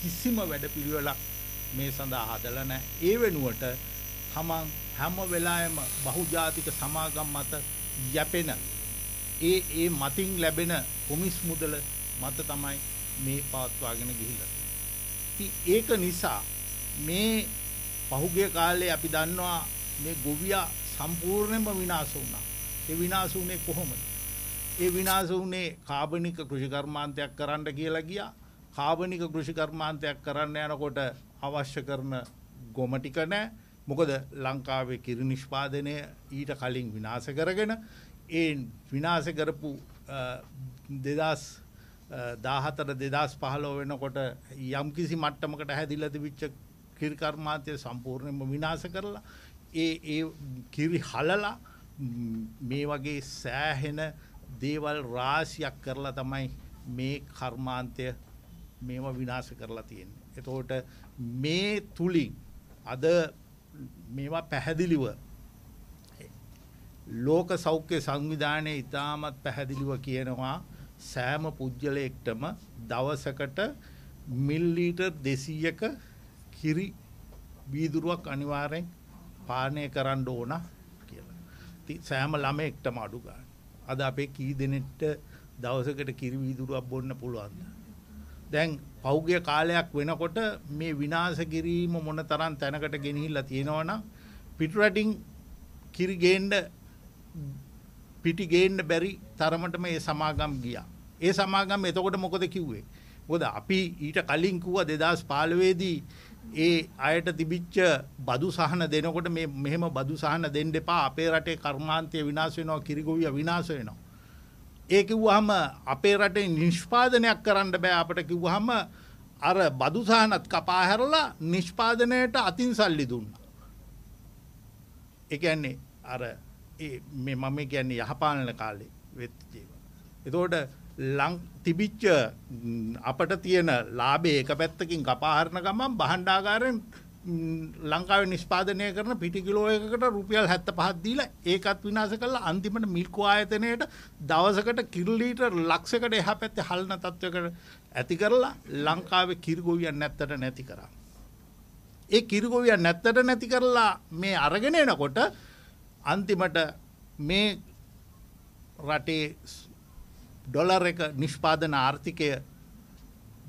Speaker 4: කිසිම වැඩපිළිවෙලක් මේ සඳහා හදලා නැහැ. ඒ වෙනුවට හමන් හැම වෙලාවෙම බහුජාතික සමාගම් මත යැපෙන ඒ ඒ මතින් ලැබෙන කොමිස් මුදල මත තමයි මේ පවත්වාගෙන ගිහිල්ලා තියෙන්නේ. ඒක නිසා මේ පහුගිය කාලේ අපි දන්නවා මේ ගොවියා සම්පූර්ණයෙන්ම විනාශ වුණා. ඒ විනාශ වුණේ කොහොමද? ඒ විනාශ වුණේ කාබනික කෘෂිකර්මාන්තයක් කරන්න කියලා ගියා. කාබනික කෘෂිකර්මාන්තයක් කරන්න යනකොට අවශ්‍ය කරන ගොම ටික නැහැ. මොකද ලංකාවේ කිරි නිෂ්පාදනය ඊට කලින් විනාශ කරගෙන ඒ විනාශ කරපු දෙදස් දාහතර දෙදස් පහලෝ වෙනකොට යම් කිසි මට්ටමකට හැදිලද විච්ච කිරිකර්මාන්තය සම්පූර්ණයම විනාශ කරලා ඒ ඒ කිරි හලලා මේ වගේ සෑහෙන දේවල් රාශියක් කරලා තමයි මේ කර්මාන්තය මේම විනාශ කරලා තියෙන්නේ. එතකොට මේ තුලින් අද මේවා පැහැදිලිව ලෝක සෞඛ්‍ය සංවිධානය ඉතාමත් පැහැදිලිව කියනවා සෑම පුද්ගලයෙක්ටම දවසකට මිල්ලීටර් දෙසීයක කිරි බීදුරුවක් අනිවාරෙන් පානය කරන්න ඕන කියලා. ති සෑම ළම එක්ටම අඩු ගන්න. අද අපේ කී දෙනෙට්ට දවසකට කිරි වීදුරුවක් බොන්න පුළුවන්ද. දැන් පෞග්‍ය කාලයක් වෙනකොට මේ විනාශ කිරීම මොන තරම් තැනකට ගෙනහිල්ලා තියෙනවනම් පිටරටින් කිරි ගේන්න පිටි ගේන්න බැරි තරමට මේ සමාගම් ගියා. ඒ සමාගම් එතකොට මොකද කිව්වේ? මොකද අපි ඊට කලින් කිව්වා 2015 දී ඒ අයට තිබිච්ච බදු සහන දෙනකොට මේ මෙහෙම බදු සහන දෙන්න එපා අපේ රටේ කර්මාන්තය විනාශ වෙනවා කිරිගොවිය විනාශ වෙනවා ඒ කිව්වහම අපේ රටේ නිෂ්පාදනයක් කරන්න බෑ අපට කිව්වහම අර බදුසහනත් කපා හැරලා නිෂ්පාදනයට අතින් සල්ලි දුන්නා. ඒ කියන්නේ අර මේ මම කියන්නේ යහපාලන කාලේ වෙච්ච ඒවා. එතකොට ලං තිබිච්ච අපට තියෙන ලාභේ එක පැත්තකින් කපා හරින ගමන් බහණ්ඩාගාරෙන් ලංකාවේ නිෂ්පාදනය කරන පිටිකිලෝ එකකට රුපියල් 75ක් දීලා ඒකත් විනාශ කළා අන්තිමට මිල්කෝ ආයතනයට දවසකට කිරි ලීටර් ලක්ෂයකට එහා පැත්තේ හල්න තත්වයකට ඇති කරලා ලංකාවේ කිරි ගොවියන් නැත්තට නැති කරා. ඒ කිරි ගොවියන් නැත්තට නැති කරලා මේ අරගෙන එනකොට අන්තිමට මේ රටේ ඩොලර් එක නිෂ්පාදන ආර්ථිකය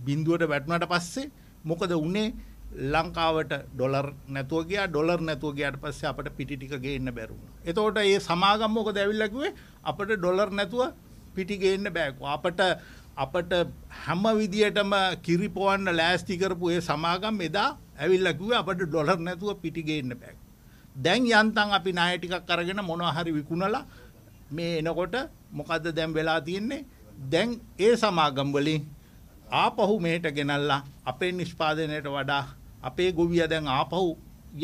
Speaker 4: බිඳුවට වැටුණාට පස්සේ මොකද උනේ ලංකාවට ඩොලර් නැතුව ගියා ඩොලර් නැතුව ගියාට පස්සේ අපිට පිටි ටික ගේන්න බැරි වුණා. එතකොට මේ සමාගම මොකද ඇවිල්ලා කිව්වේ අපිට ඩොලර් නැතුව පිටි ගේන්න බෑ. අපිට අපිට හැම විදියටම කිරි පොවන්න ලෑස්ති කරපු ඒ සමාගම් එදා ඇවිල්ලා කිව්වේ අපිට ඩොලර් නැතුව පිටි ගේන්න බෑ. දැන් යන්තම් අපි ණය ටිකක් අරගෙන මොනවා හරි විකුණලා මේ එනකොට මොකද්ද දැන් වෙලා තියෙන්නේ? දැන් ඒ සමාගම් වලින් ආපහු මෙහෙට ගෙනල්ලා අපේ නිෂ්පාදනයට වඩා අපේ ගොවිය දැන් ආපහු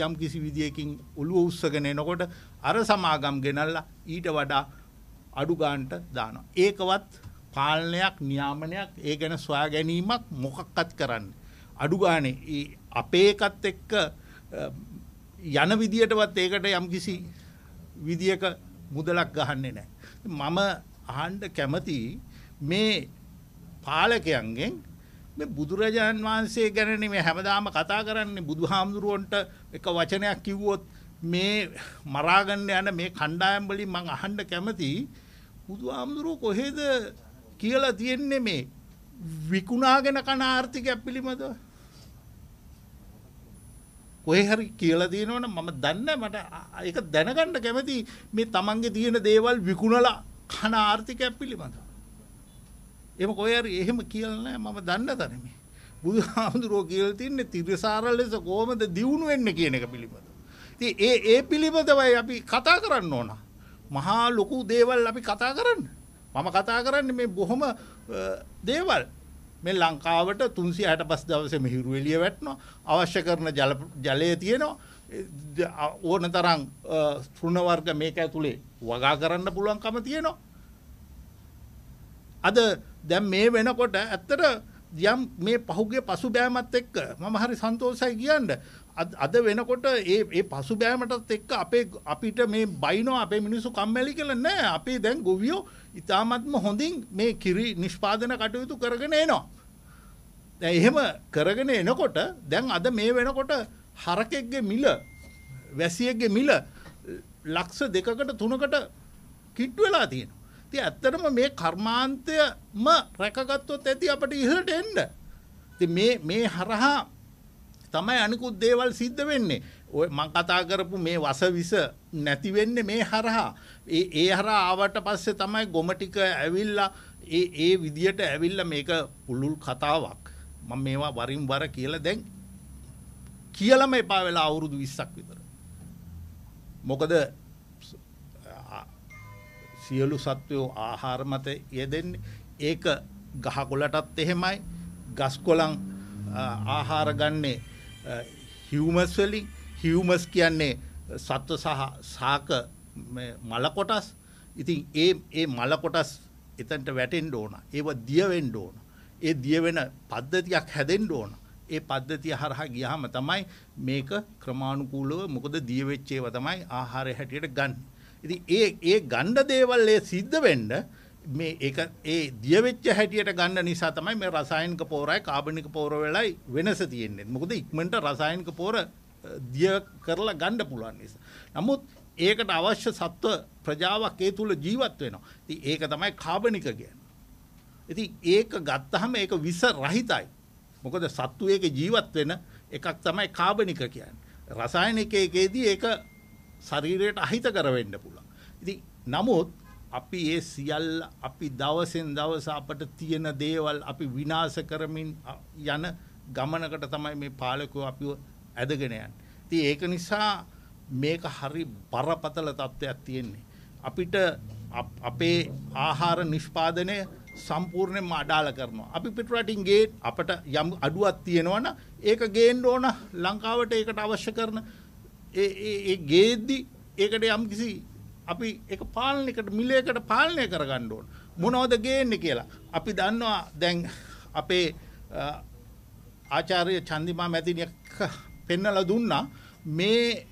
Speaker 4: යම් කිසි විදියකින් ඔළුව උස්සගෙන එනකොට අර සමාගම් ගෙනල්ලා ඊට වඩා අඩු ගන්නට දානවා. ඒකවත් පාලනයක් නියාමනයක් ඒ ගැන සොයා ගැනීමක් මොකක්වත් කරන්න. අඩු ගානේ අපේකත් එක්ක යන විදියටවත් ඒකට යම් කිසි විදියක මුදලක් ගහන්නේ නැහැ. මම අහන්න කැමති මේ පාලකයන්ගෙන් මේ බුදුරජාන් වහන්සේ ගැන මේ හැමදාම කතා කරන්නේ බුදුහාමුදුරුවන්ට එක වචනයක් කිව්වොත් මේ මරාගන්න යන මේ කණ්ඩායම් වලින් මම අහන්න කැමතියි බුදුහාමුදුරුව කොහෙද කියලා තියෙන්නේ මේ විකුණාගෙන කන ආර්ථිකයක් පිළිබඳව කොහේ හරි කියලා තියෙනවනම් මම දන්නේ මට ඒක දැනගන්න කැමති මේ තමන්ගේ තියෙන දේවල් විකුණලා කන ආර්ථිකයක් පිළිබඳව එහෙම කොහේ හරි එහෙම කියලා නෑ මම දන්න තරමේ. බුදුහාමුදුරෝ කියලා තින්නේ තිරසාර ලෙස කොහොමද දියුණු වෙන්නේ කියන එක පිළිබඳව. ඉතින් ඒ ඒ පිළිබඳවයි අපි කතා කරන්න ඕන. මහා ලොකු දේවල් අපි කතා කරන්න. මම කතා කරන්නේ මේ බොහොම දේවල්. මේ ලංකාවට 365 දවසේ මිහිරු එළිය වැටෙනවා. අවශ්‍ය කරන ජල ජලය තියෙනවා. ඕන තරම් ෘණ වර්ග මේක ඇතුලේ වගා කරන්න පුළුවන්කම තියෙනවා. අද දැන් මේ වෙනකොට ඇත්තට යම් මේ පහුගේ පසුබෑමත් එක්ක මම හරි සන්තෝෂයි කියන්න අද වෙනකොට ඒ ඒ පසුබෑමටත් එක්ක අපේ අපිට මේ බයිනෝ අපේ මිනිස්සු කම්මැලි කියලා නෑ අපි දැන් ගොවියෝ ඉතාමත්ම හොඳින් මේ කිරි නිෂ්පාදන කටයුතු කරගෙන එනවා. දැන් එහෙම කරගෙන එනකොට දැන් අද මේ වෙනකොට හරකෙක්ගේ මිල වැසියෙක්ගේ මිල ලක්ෂ දෙකකට තුනකට කිට්ටු වෙලා තියෙනවා. ති ඇත්තටම මේ කර්මාන්තයම රැකගත්තොත් ඇති අපට ඉහට එන්න. ති මේ හරහා තමයි අනිකුත් දේවල් සිද්ධ වෙන්නේ. ඔය මං කතා කරපු මේ වසවිස නැතිවෙන්නේ මේ හරහා. ඒ හරහා ආවට පස්සේ තමයි ගොම ටික ඇවිල්ලා ඒ ඒ විදියට ඇවිල්ලා මේක පුළුල් කතාවක්. මම මේවා වරින් වර කියලා දැන් කියලම එපා වෙලා අවුරුදු 20ක් විතර. මොකද සියලු සත්වයෝ ආහාර මත යෙදෙන්නේ. ඒක ගහකොළටත් එහෙමයි. ගස්කොළන් ආහාර ගන්නේ හිවමස් වලින්. හිවමස් කියන්නේ සත්ව සහ සාක මල කොටස්. ඉතින් ඒ ඒ මල කොටස් එතනට වැටෙන්න ඕන. ඒව දිය වෙන්න ඕන. ඒ දිය වෙන පද්ධතියක් හැදෙන්න ඕන. ඒ පද්ධතිය හරහා ගියාම තමයි මේක ක්‍රමානුකූලව මොකද දිය වෙච්ච ඒවා තමයි ආහාරය හැටියට ගන්නේ. ඉති ඒ ඒ ගණ්ඩ දේවල් ඒ සිද්ධ වෙන්ඩ මේ ඒ ඒ දියවෙච්ච හැටියට ගන්න නිසා තමයි මේ රසායන්ක පෝරයි කාබනික පෝර වෙලයි වෙනස තියෙන්නේ මොකද ඉක්මට රසායන්ක පෝර දිය කරලා ගණ්ඩ පුළුවන් නිසා. නමුත් ඒකට අවශ්‍ය සත්ව ප්‍රජාවක් ඒ තුළ ජීවත් වෙනවා. ති ඒක තමයි කාබනික කියන්න. ඉති ඒක ගත්තහම ඒක විස රහිතයි. මොකද සත්තු ඒක ජීවත් වෙන එකක් තමයි කාබනික කියන්න. රසායනිකයකේදී ඒක ශරීරයට අහිතකර වෙන්න පුළුවන්. ඉතින් නමුත් අපි ඒ සියල්ල අපි දවසෙන් දවස අපට තියෙන දේවල් අපි විනාශ කරමින් යන ගමනකට තමයි මේ පාලකෝ අපිව ඇදගෙන යන්නේ. ඉතින් ඒක නිසා මේක හරි බරපතල තත්ත්වයක් තියෙන්නේ. අපිට අපේ ආහාර නිෂ්පාදනය සම්පූර්ණයෙන්ම අඩාල කරනවා. අපි පිටරටින් ගේට් අපට යම් අඩුවක් තියෙනවනම් ඒක ගේන්න ඕන ලංකාවට ඒකට අවශ්‍ය කරන ඒ ගේද්දි ඒකට යම් කිසි අපි එක පාලනයකට මිලයකට පාලනය කරගන්න ඕන මොනවද ගේන්නේ කියලා අපි දන්නවා දැන් අපේ ආචාර්ය චන්දිමා මැතිනියක් පෙන්නලා දුන්නා මේ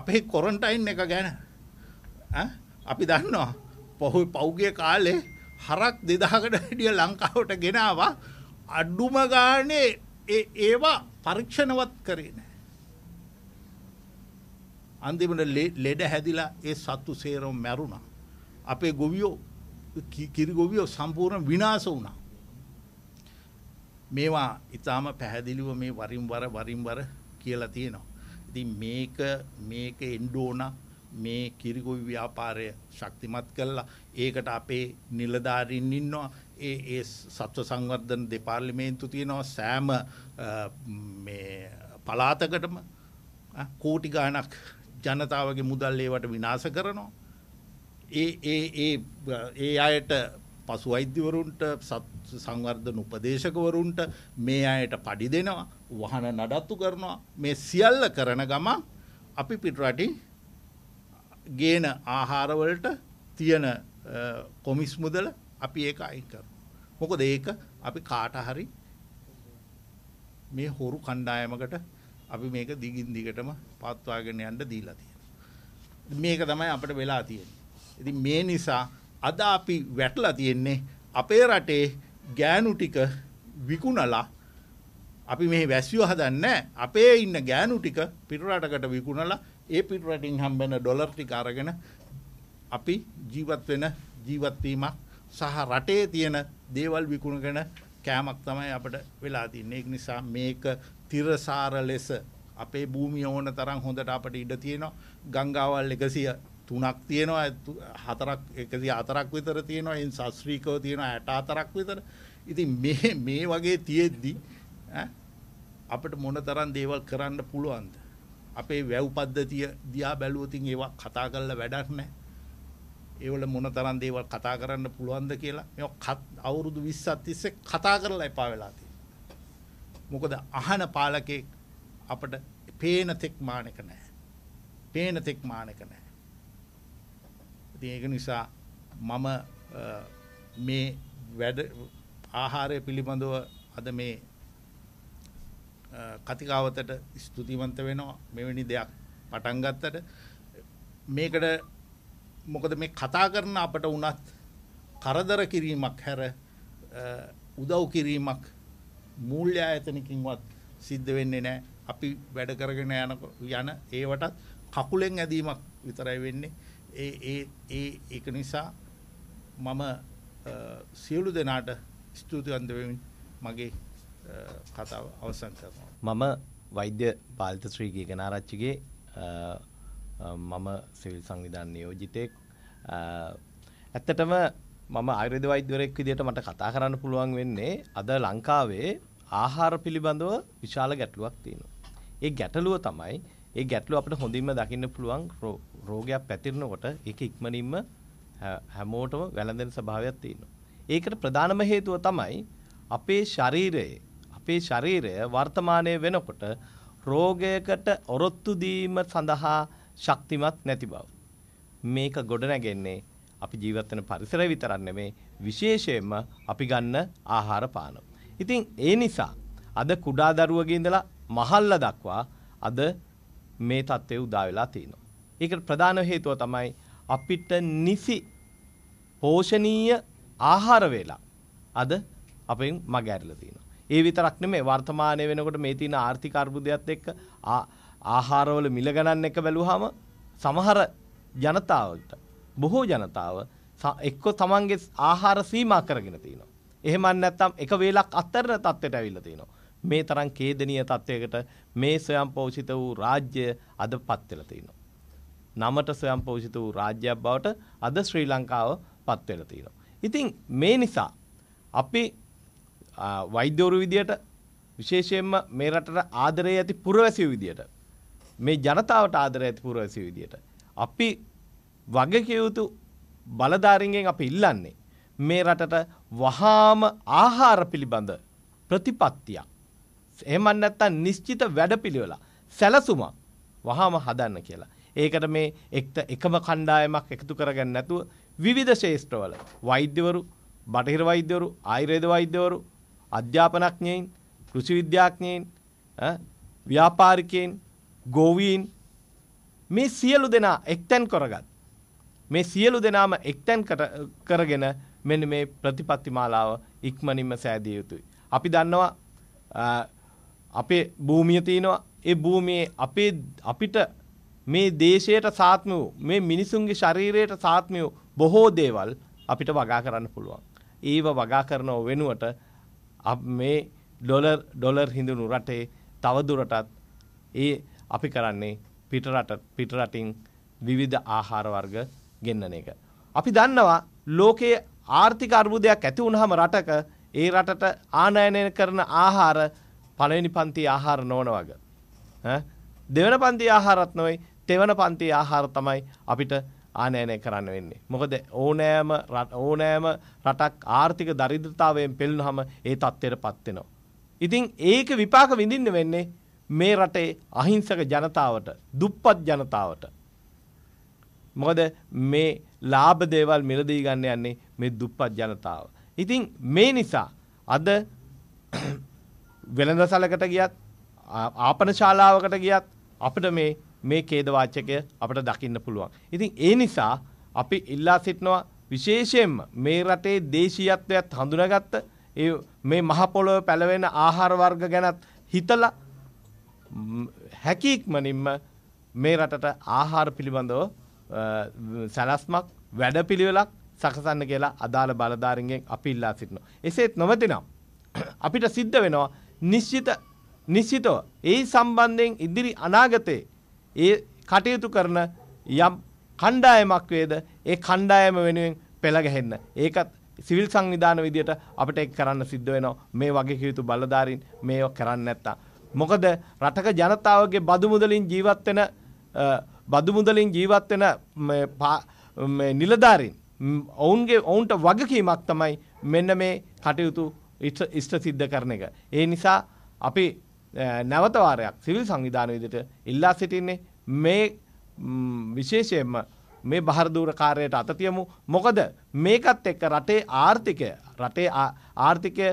Speaker 4: අපේ කොරන්ටයින් එක ගැන අපි දන්නවා පොහු පෞගිය කාලේ හරක් දෙදාකට වැඩිය ලංකාවට ගෙනවා අඩුම ගානේ ඒවා පරීක්ෂණවත් කරේ නෑ අන්තිමට ලෙඩ හැදිලා ඒ සත්තු සේරම මැරුණා. අපේ ගොවියෝ කිරි ගොවියෝ සම්පූර්ණ විනාශ වුණා. මේවා ඊටාම පැහැදිලිව මේ වරින් වර වරින් වර කියලා තියෙනවා. ඉතින් මේක මේක එන්ඩෝන මේ කිරිගොවි ව්‍යාපාරය ශක්තිමත් කළා. ඒකට අපේ නිලධාරීන් ඉන්නවා. ඒ ඒ සත්ව සංවර්ධන දෙපාර්ලිමේන්තු තියෙනවා සෑම මේ පලාතකටම කෝටි ගාණක් ජනතාවගේ මුදල් ඒවට විනාශ කරනවා. ඒ ඒ ඒ ඒ අයට පසු අෛද්‍යවරුන්ට සංවර්ධන උපදේශකවරුන්ට මේ අයට පඩි දෙනවා වහන නඩත්තු කරනවා මේ සියල්ල කරන ගම අපි පිටරටි ගේන ආහාරවලට තියෙන කොමිස් මුදල අපි ඒක අයින් කරනවා. මොකද ඒක අපි කාට හරි මේ හොරු කණ්ඩායමකට අපි මේක දිගින් දිගටම පවත්වාගෙන යන්න දීලා තියෙනවා. මේක තමයි අපිට වෙලා තියෙන්නේ. ඉතින් මේ නිසා අද අපි වැටලා තියෙන්නේ අපේ රටේ ගෑනු ටික විකුණලා අපි මේ වැස්සියෝ හදන්නේ අපේ ඉන්න ගෑනු ටික පිටරටකට විකුණලා ඒ පිටරටින් හම්බෙන ඩොලර් ටික අරගෙන අපි ජීවත් වෙන ජීවත්වීමක් සහ රටේ තියෙන දේවල් විකුණගෙන කෑමක් තමයි අපට වෙලා තින්නේ. ඒක නිසා මේක තිරසාර ලෙස අපේ භූමිය ඕන තරම් හොඳට අපට ඉඩ තියෙනවා. ගංගාවල් 103ක් තියෙනවා. හතරක් 104ක් විතර තියෙනවා. එන් සස්ත්‍රීකව තියෙනවා 64ක් විතර. ඉතින් මේ මේ වගේ තියෙද්දි අපිට මොන තරම් දේවල් කරන්න පුළුවන්ද? අපේ වැව් පද්ධතිය දිහා බැලුවොත් ඒවා කතා කරලා වැඩක් නැහැ. ඒවල මොන තරම් දේවල් කතා කරන්න පුළුවන්ද කියලා මේ අවුරුදු 20ක් තිස්සේ කතා කරලා එපා වෙලා තියෙනවා. මොකද අහන පාලකෙක් අපට පේන තෙක් මානක නැහැ. පේන තෙක් මානක නැහැ. ඉතින් ඒක නිසා මම මේ වැඩ ආහාරය පිළිබඳව අද මේ කතිකාවතට ස්තුතිවන්ත වෙනවා මෙවැනි දෙයක් පටන් ගත්තට මේකට මොකද මේ කතා කරන අපට වුණත් කරදර කිරීමක් හැර උදව් කිරීමක් මූල්‍ය ආයතනකින්වත් සිද්ධ වෙන්නේ නැහැ. අපි වැඩ කරගෙන යන යන ඒවටත් කකුලෙන් ඇදීමක් විතරයි වෙන්නේ. ඒ ඒ ඒ ඒක නිසා මම සියලු දෙනාට ස්තුතිවන්ත වෙමින් මගේ කතාව අවසන් කරනවා.
Speaker 5: මම වෛද්‍ය පාලිත ශ්‍රී ගේකනාරච්චිගේ මම සිවිල් සංවිධාන නියෝජිතෙක් ඇත්තටම මම ආයුර්වේද වෛද්‍යවරයෙක් විදිහට මට කතා කරන්න පුළුවන් වෙන්නේ අද ලංකාවේ ආහාර පිළිබඳව විශාල ගැටලුවක් තියෙනවා. ඒ ගැටලුව තමයි ඒ ගැටලුව අපිට හොඳින්ම දකින්න පුළුවන් රෝගයක් පැතිරෙනකොට ඒක ඉක්මනින්ම හැමෝටම වැළඳෙන ස්වභාවයක් තියෙනවා. ඒකට ප්‍රධානම හේතුව තමයි අපේ ශරීරයේ අපේ ශරීරය වර්තමානයේ වෙනකොට රෝගයකට ඔරොත්තු දීම සඳහා ශක්තිමත් නැති බව. මේක ගොඩනැගෙන්නේ අපි ජීවත් වෙන පරිසරය විතරක් නෙමෙයි විශේෂයෙන්ම අපි ගන්න ආහාර පානවල. ඉතින් ඒ නිසා අද කුඩා දරුවගේ ඉඳලා මහල්ල දක්වා අද මේ தත්ත්වය උදා වෙලා තියෙනවා. ඒකට ප්‍රධාන හේතුව තමයි අපිට නිසි පෝෂණීය ආහාර වේලා අද අපෙන් මගහැරලා තියෙනවා. ඒ විතරක් නෙමෙයි වර්තමානයේ වෙනකොට මේ තියෙන ආර්ථික අර්බුදයත් එක්ක ආහාරවල මිල ගණන් එක බැලුවාම සමහර ජනතාවට බොහෝ ජනතාව එක්ක තමන්ගේ ආහාර සීමා කරගෙන තියෙනවා. එහෙමත් නැත්නම් එක වේලක් අත්තරන තත්ත්වයට ඇවිල්ලා තිනවා. මේ තරම් ඛේදනීය තත්වයකට මේ ස්වයංපෝෂිත වූ රාජ්‍ය අදපත් වෙලා තිනවා. නමට ස්වයංපෝෂිත වූ රාජ්‍යයක් බවට අද ශ්‍රී ලංකාව පත් වෙලා තිනවා. ඉතින් මේ නිසා අපි වෛද්‍යවරු විදියට විශේෂයෙන්ම මේ රටට ආදරය ඇති පුරවැසියෝ විදියට මේ ජනතාවට ආදරය ඇති පුරවැසියෝ විදියට අපි වගකියුතු බලධාරීන්ගෙන් අපි ඉල්ලන්නේ මේ රටට වහාම ආහාර පිළිබඳ ප්‍රතිපත්තියක්. එහෙම නැත්නම් නිශ්චිත වැඩපිළිවෙලා සැලසුමක් වහාම හදන්න කියලා. ඒකට මේ එක්ත එකම කණ්ඩායමක් එකතු කරගන්න නැතුව විවිධ ශේෂ්ත්‍රවල වෛද්‍යවරු, බටහිර වෛද්‍යවරු, ආයුර්වේද වෛද්‍යවරු, අධ්‍යාපනඥයින්, කෘෂි විද්‍යාඥයින්, ව්‍යාපාරිකයින්, ගෝවීන් මේ සියලු දෙනා එක්තැන් කරගත් මේ සියලු දෙනාම එක්තැන් කරගෙන මෙන්න මේ ප්‍රතිපත්ති මාලාව ඉක්මනින්ම සෑදිය යුතුයි. අපි දන්නවා අපේ භූමිය තියෙනවා ඒ භූමියේ අපේ අපිට මේ දේශයට සාත්ම වූ මේ මිනිසුන්ගේ ශරීරයට සාත්ම වූ බොහෝ දේවල් අපිට වගා කරන්න පුළුවන්. ඒව වගා කරනව වෙනුවට මේ ඩොලර් ඩොලර් හිඳුණු රටේ තවදුරටත් ඒ අපි කරන්නේ පිටරට පිටරටින් විවිධ ආහාර වර්ග ගෙන්නන එක. අපි දන්නවා ලෝකයේ ආර්ථික අර්බුදයක් ඇති වුණාම රටක ඒ රටට ආනයනය කරන ආහාර පළවෙනි පන්ති ආහාර නොවන වග. දෙවන පන්ති ආහාරත් නොයි තෙවන පන්ති ආහාර තමයි අපිට ආනයනය කරන්න වෙන්නේ. මොකද ඕනෑම ඕනෑම රටක් ආර්ථික දරිද්‍රතාවයෙන් පෙළුණහම ඒ තත්ත්වයට පත්වෙනවා. ඉතින් ඒක විපාක විඳින්න වෙන්නේ මේ රටේ අහිංසක ජනතාවට දුප්පත් ජනතාවට. මොකද මේ ලාභ දේවල් මිලදී ගන්න යන්නේ මේ දුප්පත් ජනතාව. ඉතින් මේ නිසා අද වෙළඳසලකට ගියත් ආපන ශාලාවකට ගියත් අපිට මේ මේ ඛේදවාචකය අපිට දකින්න පුළුවන්. ඉතින් ඒ නිසා අපි ඉල්ලා සිටනවා විශේෂයෙන්ම මේ රටේ දේශීයත්වයත් හඳුනාගත්ත ඒ මේ මහ පොළොව පැලවෙන ආහාර වර්ග ගැනත් හිතලා හැකි ඉක්මනින්ම මේ රටට ආහාර පිළිබඳව සැලැස්මක් වැඩපිළිවෙලක් සකසන්න කියලා අදාළ බලධාරීන්ගෙන් අපි ඉල්ලා සිටිනවා. එසේත් නොවතිනම් අපිට සිද්ධ වෙනවා නිශ්චිත නිශ්චිතව ඒ සම්බන්ධයෙන් ඉදිරි අනාගතයේ ඒ කටයුතු කරන යම් කණ්ඩායමක් වේද ඒ කණ්ඩායම වෙනුවෙන් පෙළ ගැහෙන්න. ඒකත් සිවිල් සංවිධාන විදියට අපිට ඒක කරන්න සිද්ධ වෙනවා. මේ වගේ කීයුතු බලධාරීන් මේව කරන්නේ නැත්තම්. මොකද රටක ජනතාවගේ බදු මුදලින් ජීවත් වෙන බදු මුදලින් ජීවත් වෙන මේ නිලධාරීන් ඔවුන්ගේ ඔවුන්ට වගකීමක් තමයි මෙන්න මේ කටයුතු ඉෂ්ට සිද්ධ කරන එක. ඒ නිසා අපි නැවත වාරයක් සිවිල් සංවිධාන විදිහට ඉල්ලා සිටින්නේ මේ විශේෂයෙන්ම මේ බහරදූර කාර්යයට අත තියමු. මොකද මේකත් එක්ක රටේ ආර්ථිකය රටේ ආර්ථිකය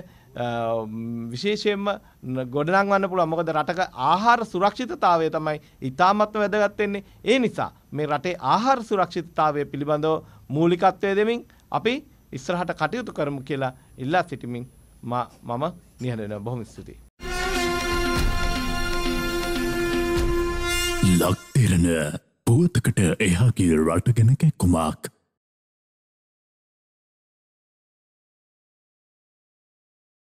Speaker 5: විශේෂයෙන්ම ගොඩනංවන්න පුළුවන් මොකද රටක ආහාර සුරක්ෂිතතාවය තමයි ඉතාමත්ම වැදගත් වෙන්නේ ඒ නිසා මේ රටේ ආහාර සුරක්ෂිතතාවය පිළිබඳව මූලිකත්වය දෙමින් අපි ඉස්සරහට කටයුතු කරමු කියලා ඉල්ලා සිටිමින් මම නිහඬ වෙනවා බොහොම ස්තුතියි
Speaker 4: ලක්තිරණ පුවතකට එහා ගිය රට ගැන කැක්කුමක්